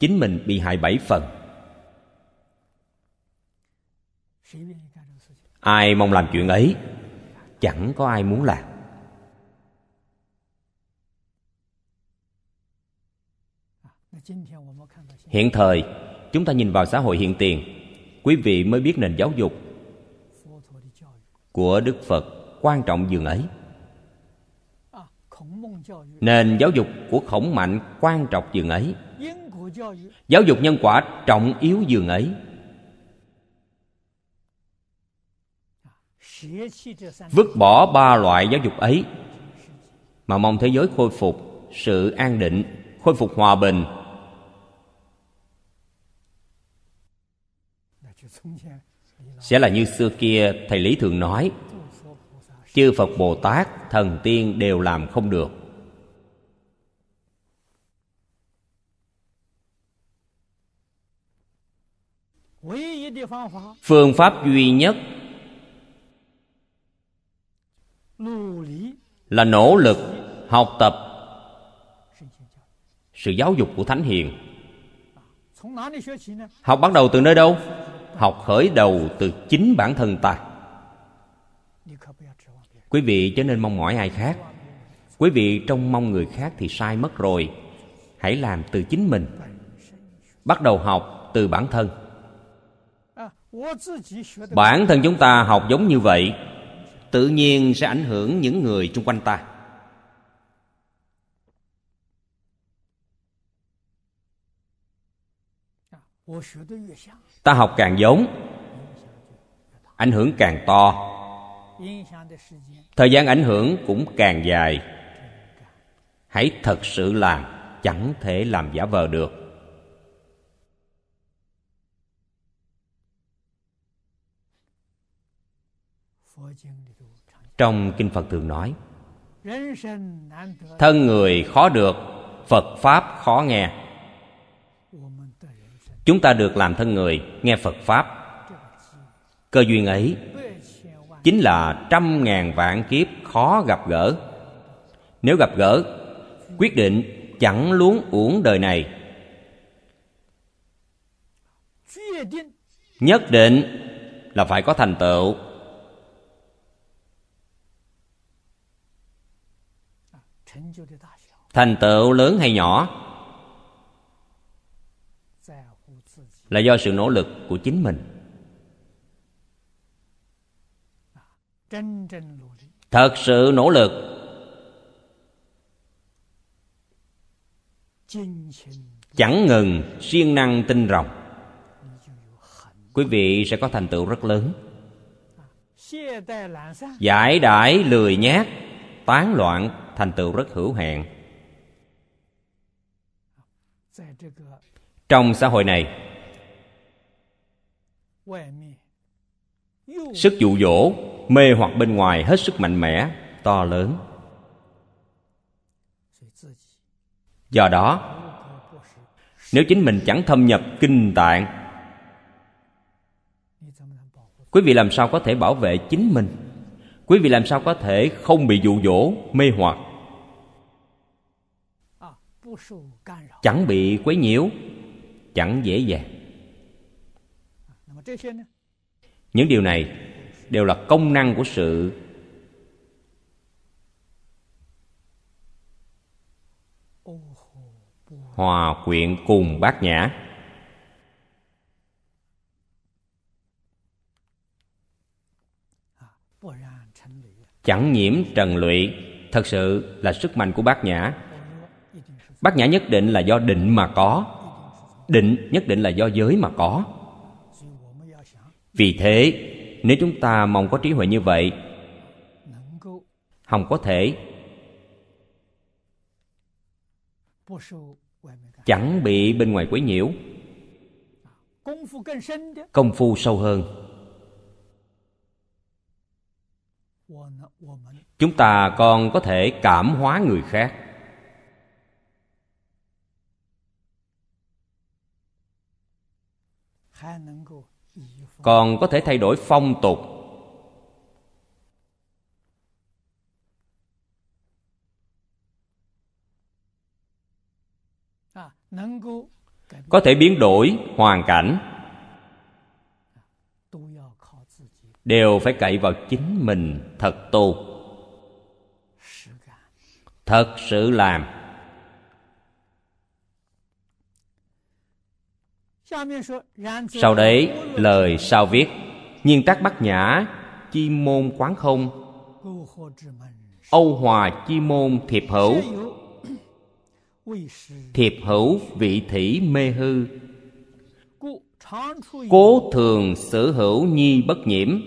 chính mình bị hại bảy phần ai mong làm chuyện ấy chẳng có ai muốn làm hiện thời chúng ta nhìn vào xã hội hiện tiền quý vị mới biết nền giáo dục của đức phật quan trọng dường ấy à, nền giáo dục của khổng mạnh quan trọng dường ấy giáo dục nhân quả trọng yếu dường ấy vứt bỏ ba loại giáo dục ấy mà mong thế giới khôi phục sự an định khôi phục hòa bình sẽ là như xưa kia thầy lý thường nói chư phật bồ tát thần tiên đều làm không được phương pháp duy nhất là nỗ lực học tập sự giáo dục của thánh hiền học bắt đầu từ nơi đâu học khởi đầu từ chính bản thân ta quý vị trở nên mong mỏi ai khác quý vị trông mong người khác thì sai mất rồi hãy làm từ chính mình bắt đầu học từ bản thân bản thân chúng ta học giống như vậy tự nhiên sẽ ảnh hưởng những người chung quanh ta ta học càng giống ảnh hưởng càng to thời gian ảnh hưởng cũng càng dài hãy thật sự làm chẳng thể làm giả vờ được trong kinh phật thường nói thân người khó được phật pháp khó nghe chúng ta được làm thân người nghe phật pháp cơ duyên ấy chính là trăm ngàn vạn kiếp khó gặp gỡ nếu gặp gỡ quyết định chẳng luống uổng đời này nhất định là phải có thành tựu thành tựu lớn hay nhỏ là do sự nỗ lực của chính mình thật sự nỗ lực chẳng ngừng siêng năng tinh rồng quý vị sẽ có thành tựu rất lớn giải đãi lười nhác tán loạn thành tựu rất hữu hạn trong xã hội này sức dụ dỗ mê hoặc bên ngoài hết sức mạnh mẽ to lớn do đó nếu chính mình chẳng thâm nhập kinh tạng quý vị làm sao có thể bảo vệ chính mình quý vị làm sao có thể không bị dụ dỗ mê hoặc à, chẳng bị quấy nhiễu chẳng dễ dàng những điều này đều là công năng của sự hòa quyện cùng bát nhã chẳng nhiễm trần lụy thật sự là sức mạnh của bát nhã bát nhã nhất định là do định mà có định nhất định là do giới mà có vì thế nếu chúng ta mong có trí huệ như vậy không có thể chẳng bị bên ngoài quấy nhiễu công phu sâu hơn chúng ta còn có thể cảm hóa người khác còn có thể thay đổi phong tục à, có thể biến đổi hoàn cảnh đều phải cậy vào chính mình thật tu thật sự làm Sau đấy lời sao viết Nhiên tác bát nhã Chi môn quán không Âu hòa chi môn thiệp hữu Thiệp hữu vị thủy mê hư Cố thường sở hữu nhi bất nhiễm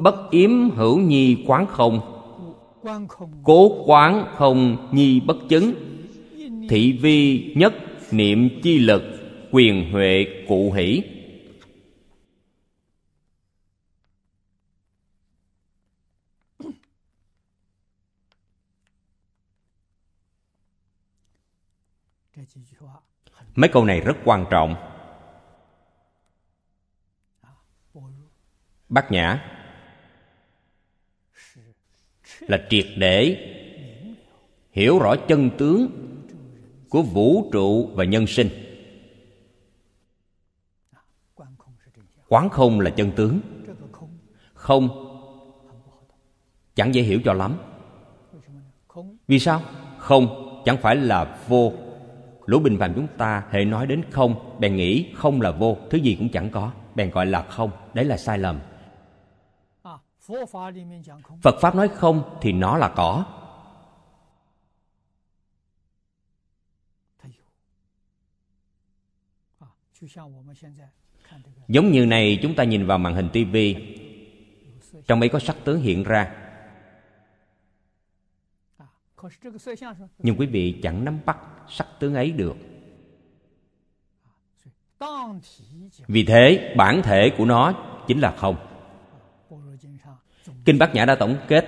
Bất yếm hữu nhi quán không Cố quán không nhi bất chứng thị vi nhất niệm chi lực quyền huệ cụ hỷ mấy câu này rất quan trọng bát nhã là triệt để hiểu rõ chân tướng của vũ trụ và nhân sinh quán không là chân tướng không chẳng dễ hiểu cho lắm vì sao không chẳng phải là vô lỗ bình phàm chúng ta hệ nói đến không bèn nghĩ không là vô thứ gì cũng chẳng có bèn gọi là không đấy là sai lầm à, phật pháp nói không thì nó là có. Giống như này chúng ta nhìn vào màn hình tivi Trong ấy có sắc tướng hiện ra à, Nhưng quý vị chẳng nắm bắt sắc tướng ấy được Vì thế bản thể của nó chính là không Kinh Bát Nhã đã tổng kết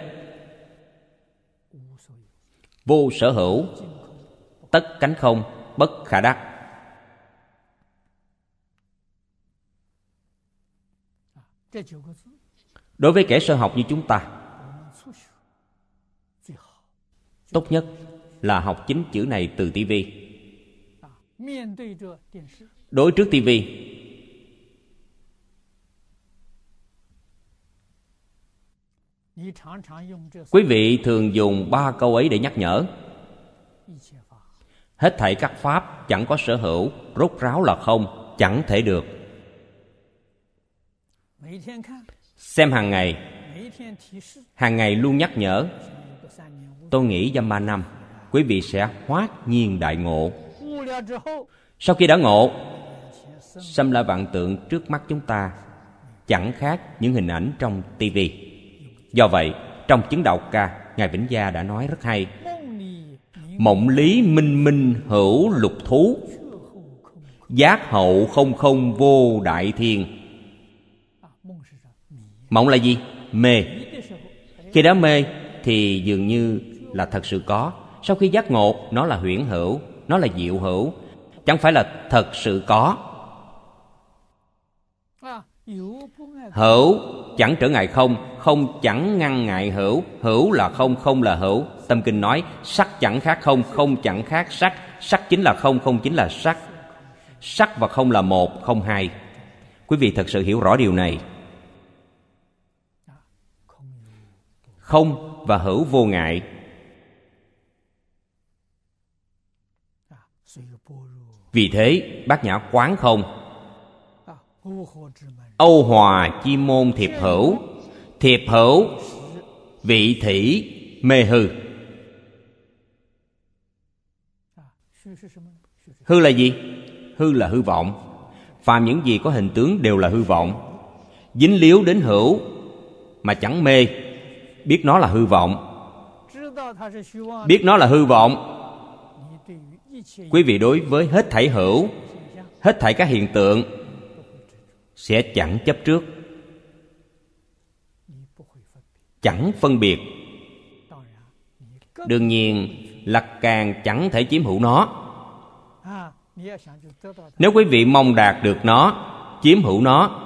Vô sở hữu Tất cánh không bất khả đắc đối với kẻ sơ học như chúng ta tốt nhất là học chính chữ này từ tivi đối trước tivi quý vị thường dùng ba câu ấy để nhắc nhở hết thảy các pháp chẳng có sở hữu rốt ráo là không chẳng thể được xem hàng ngày hàng ngày luôn nhắc nhở tôi nghĩ trong ba năm quý vị sẽ hoát nhiên đại ngộ sau khi đã ngộ xâm la vạn tượng trước mắt chúng ta chẳng khác những hình ảnh trong tivi do vậy trong chứng đạo ca ngài vĩnh gia đã nói rất hay mộng lý minh minh hữu lục thú giác hậu không không vô đại thiên mộng là gì mê khi đã mê thì dường như là thật sự có sau khi giác ngộ nó là huyễn hữu nó là diệu hữu chẳng phải là thật sự có hữu chẳng trở ngại không không chẳng ngăn ngại hữu hữu là không không là hữu tâm kinh nói sắc chẳng khác không không chẳng khác sắc sắc chính là không không chính là sắc sắc và không là một không hai quý vị thật sự hiểu rõ điều này không và hữu vô ngại vì thế bác nhã quán không âu hòa chi môn thiệp hữu thiệp hữu vị thủy mê hư hư là gì hư là hư vọng phàm những gì có hình tướng đều là hư vọng dính líu đến hữu mà chẳng mê biết nó là hư vọng biết nó là hư vọng quý vị đối với hết thảy hữu hết thảy các hiện tượng sẽ chẳng chấp trước chẳng phân biệt đương nhiên là càng chẳng thể chiếm hữu nó nếu quý vị mong đạt được nó chiếm hữu nó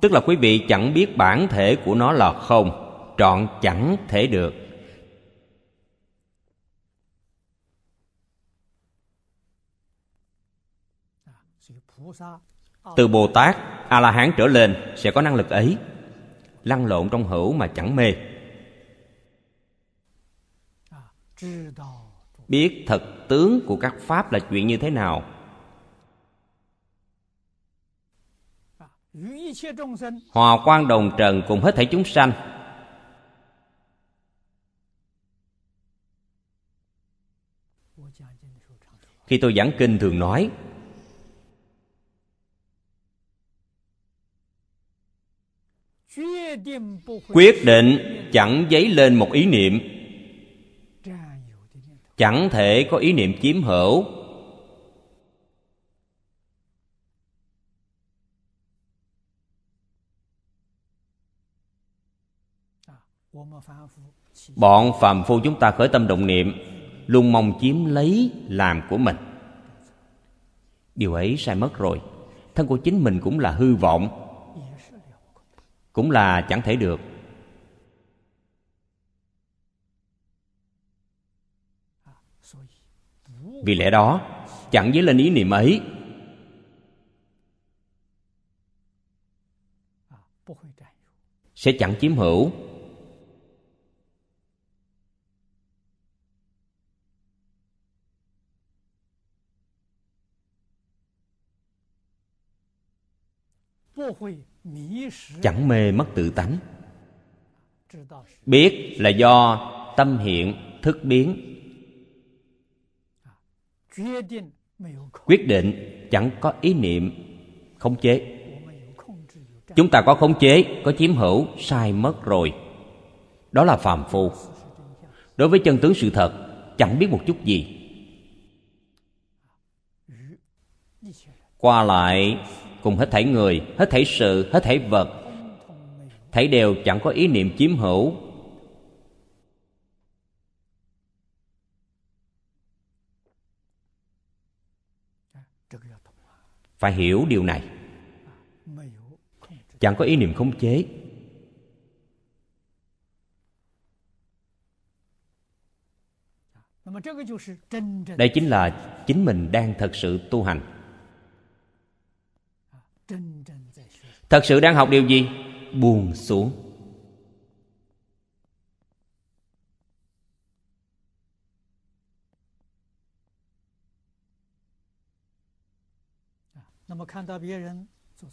tức là quý vị chẳng biết bản thể của nó là không trọn chẳng thể được từ bồ tát a la hán trở lên sẽ có năng lực ấy lăn lộn trong hữu mà chẳng mê biết thật tướng của các pháp là chuyện như thế nào hòa quan đồng trần cùng hết thể chúng sanh khi tôi giảng kinh thường nói quyết định chẳng dấy lên một ý niệm chẳng thể có ý niệm chiếm hữu bọn phàm phu chúng ta khởi tâm động niệm luôn mong chiếm lấy làm của mình điều ấy sai mất rồi thân của chính mình cũng là hư vọng cũng là chẳng thể được vì lẽ đó chẳng dấy lên ý niệm ấy sẽ chẳng chiếm hữu chẳng mê mất tự tánh biết là do tâm hiện thức biến quyết định chẳng có ý niệm khống chế chúng ta có khống chế có chiếm hữu sai mất rồi đó là phàm phu đối với chân tướng sự thật chẳng biết một chút gì qua lại cùng hết thảy người hết thảy sự hết thảy vật thảy đều chẳng có ý niệm chiếm hữu phải hiểu điều này chẳng có ý niệm khống chế đây chính là chính mình đang thật sự tu hành Thật sự đang học điều gì? Buồn xuống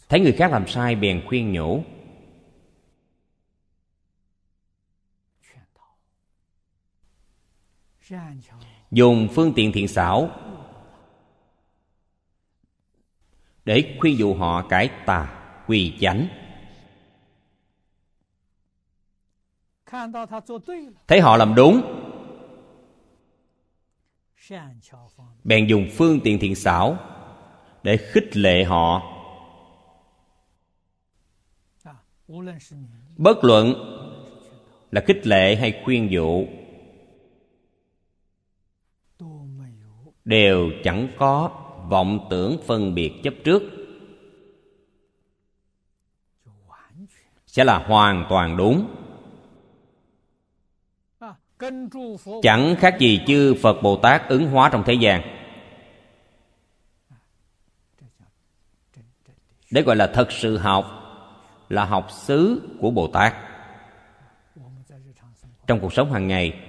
Thấy người khác làm sai bèn khuyên nhủ Dùng phương tiện thiện xảo để khuyên dụ họ cải tà quy chánh thấy họ làm đúng bèn dùng phương tiện thiện xảo để khích lệ họ bất luận là khích lệ hay khuyên dụ đều chẳng có vọng tưởng phân biệt chấp trước sẽ là hoàn toàn đúng chẳng khác gì chư phật bồ tát ứng hóa trong thế gian để gọi là thật sự học là học xứ của bồ tát trong cuộc sống hàng ngày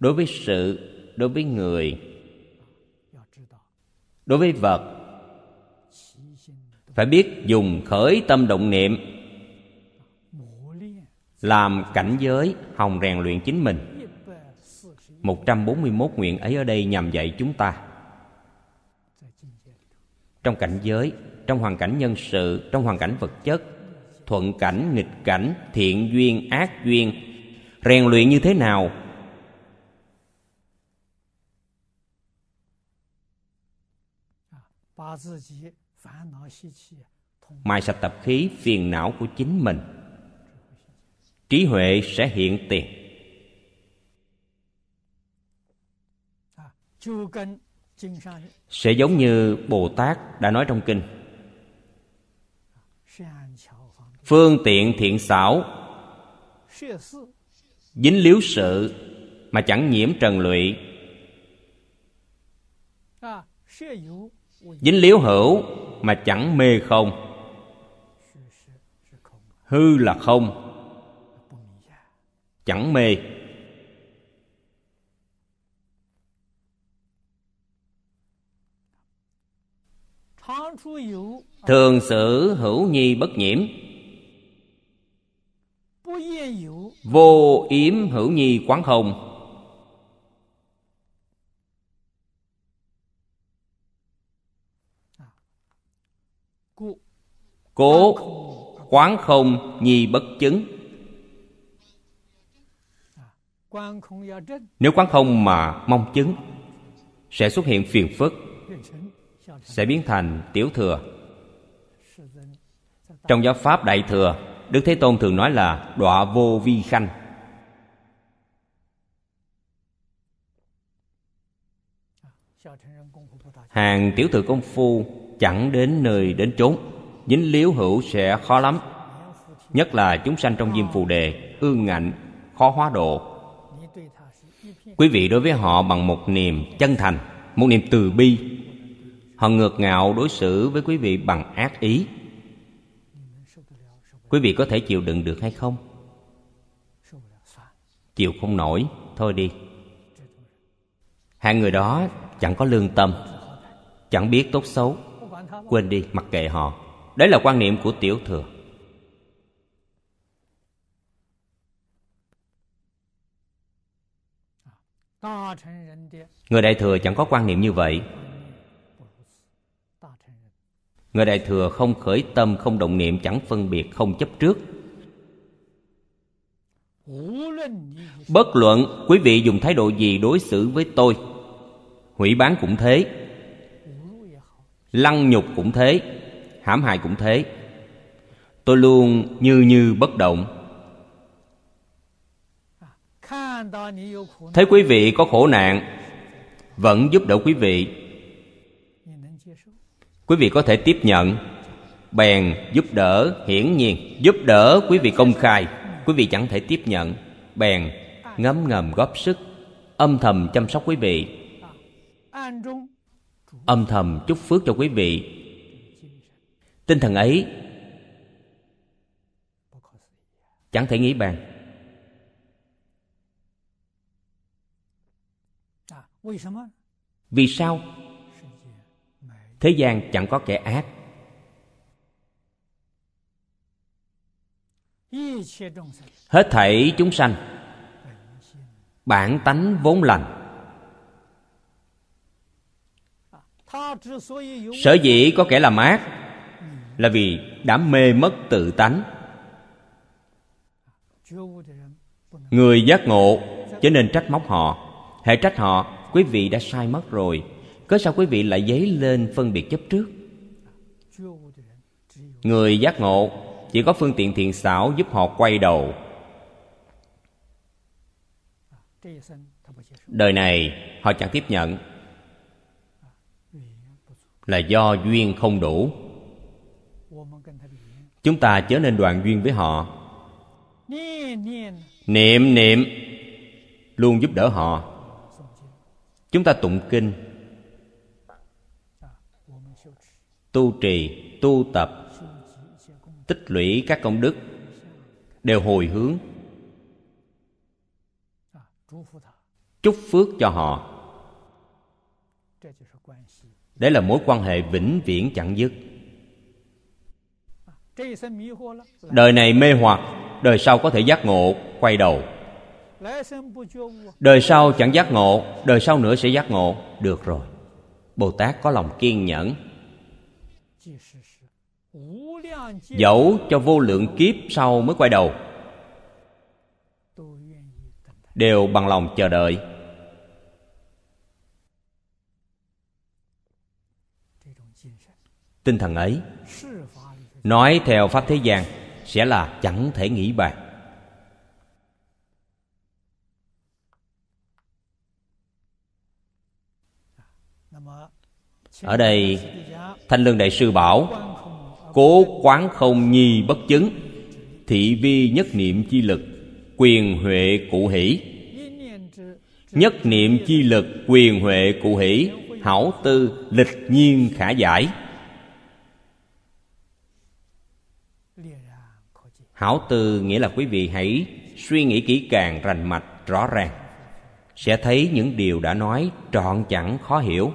đối với sự đối với người đối với vật phải biết dùng khởi tâm động niệm làm cảnh giới hồng rèn luyện chính mình 141 nguyện ấy ở đây nhằm dạy chúng ta Trong cảnh giới, trong hoàn cảnh nhân sự, trong hoàn cảnh vật chất Thuận cảnh, nghịch cảnh, thiện duyên, ác duyên Rèn luyện như thế nào mài sạch tập khí phiền não của chính mình Trí huệ sẽ hiện tiền à, Sẽ giống như Bồ Tát đã nói trong kinh Phương tiện thiện xảo Dính liếu sự Mà chẳng nhiễm trần lụy à, dính liếu hữu mà chẳng mê không hư là không chẳng mê thường xử hữu nhi bất nhiễm vô yếm hữu nhi quán không Cố quán không nhi bất chứng Nếu quán không mà mong chứng Sẽ xuất hiện phiền phức Sẽ biến thành tiểu thừa Trong giáo Pháp Đại Thừa Đức Thế Tôn thường nói là Đọa vô vi khanh Hàng tiểu thừa công phu Chẳng đến nơi đến chốn dính liếu hữu sẽ khó lắm nhất là chúng sanh trong diêm phù đề ương ngạnh khó hóa độ quý vị đối với họ bằng một niềm chân thành một niềm từ bi họ ngược ngạo đối xử với quý vị bằng ác ý quý vị có thể chịu đựng được hay không chịu không nổi thôi đi hai người đó chẳng có lương tâm chẳng biết tốt xấu quên đi mặc kệ họ đấy là quan niệm của tiểu thừa người đại thừa chẳng có quan niệm như vậy người đại thừa không khởi tâm không động niệm chẳng phân biệt không chấp trước bất luận quý vị dùng thái độ gì đối xử với tôi hủy bán cũng thế lăng nhục cũng thế hãm hại cũng thế tôi luôn như như bất động thấy quý vị có khổ nạn vẫn giúp đỡ quý vị quý vị có thể tiếp nhận bèn giúp đỡ hiển nhiên giúp đỡ quý vị công khai quý vị chẳng thể tiếp nhận bèn ngấm ngầm góp sức âm thầm chăm sóc quý vị âm thầm chúc phước cho quý vị tinh thần ấy chẳng thể nghĩ bàn vì sao thế gian chẳng có kẻ ác hết thảy chúng sanh bản tánh vốn lành sở dĩ có kẻ làm ác là vì đã mê mất tự tánh người giác ngộ cho nên trách móc họ hệ trách họ quý vị đã sai mất rồi cớ sao quý vị lại dấy lên phân biệt chấp trước người giác ngộ chỉ có phương tiện thiền xảo giúp họ quay đầu đời này họ chẳng tiếp nhận là do duyên không đủ chúng ta chớ nên đoàn duyên với họ niệm niệm luôn giúp đỡ họ chúng ta tụng kinh tu trì tu tập tích lũy các công đức đều hồi hướng chúc phước cho họ đấy là mối quan hệ vĩnh viễn chẳng dứt đời này mê hoặc đời sau có thể giác ngộ quay đầu đời sau chẳng giác ngộ đời sau nữa sẽ giác ngộ được rồi bồ tát có lòng kiên nhẫn dẫu cho vô lượng kiếp sau mới quay đầu đều bằng lòng chờ đợi tinh thần ấy nói theo pháp thế gian sẽ là chẳng thể nghĩ bàn ở đây thanh lương đại sư bảo cố quán không nhi bất chứng thị vi nhất niệm chi lực quyền huệ cụ hỷ nhất niệm chi lực quyền huệ cụ hỷ hảo tư lịch nhiên khả giải hảo tư nghĩa là quý vị hãy suy nghĩ kỹ càng rành mạch rõ ràng sẽ thấy những điều đã nói trọn chẳng khó hiểu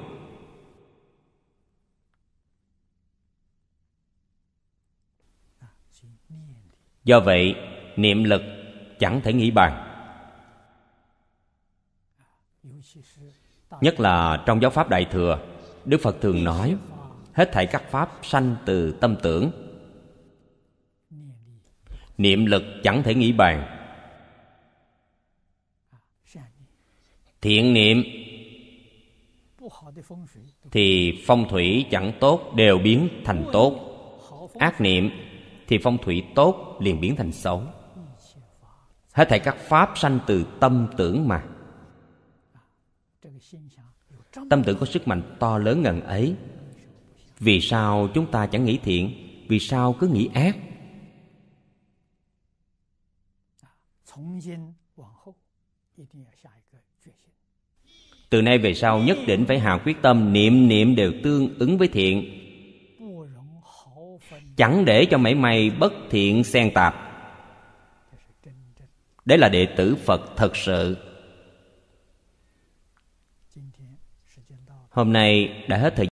do vậy niệm lực chẳng thể nghĩ bàn nhất là trong giáo pháp đại thừa đức phật thường nói hết thảy các pháp sanh từ tâm tưởng niệm lực chẳng thể nghĩ bàn thiện niệm thì phong thủy chẳng tốt đều biến thành tốt ác niệm thì phong thủy tốt liền biến thành xấu hết thảy các pháp sanh từ tâm tưởng mà tâm tưởng có sức mạnh to lớn ngần ấy vì sao chúng ta chẳng nghĩ thiện vì sao cứ nghĩ ác 从今往后一定要下一个决心。Từ nay về sau nhất định phải hạ quyết tâm niệm niệm đều tương ứng với thiện Chẳng để cho mảy may bất thiện xen tạp Đấy là đệ tử Phật thật sự Hôm nay đã hết thời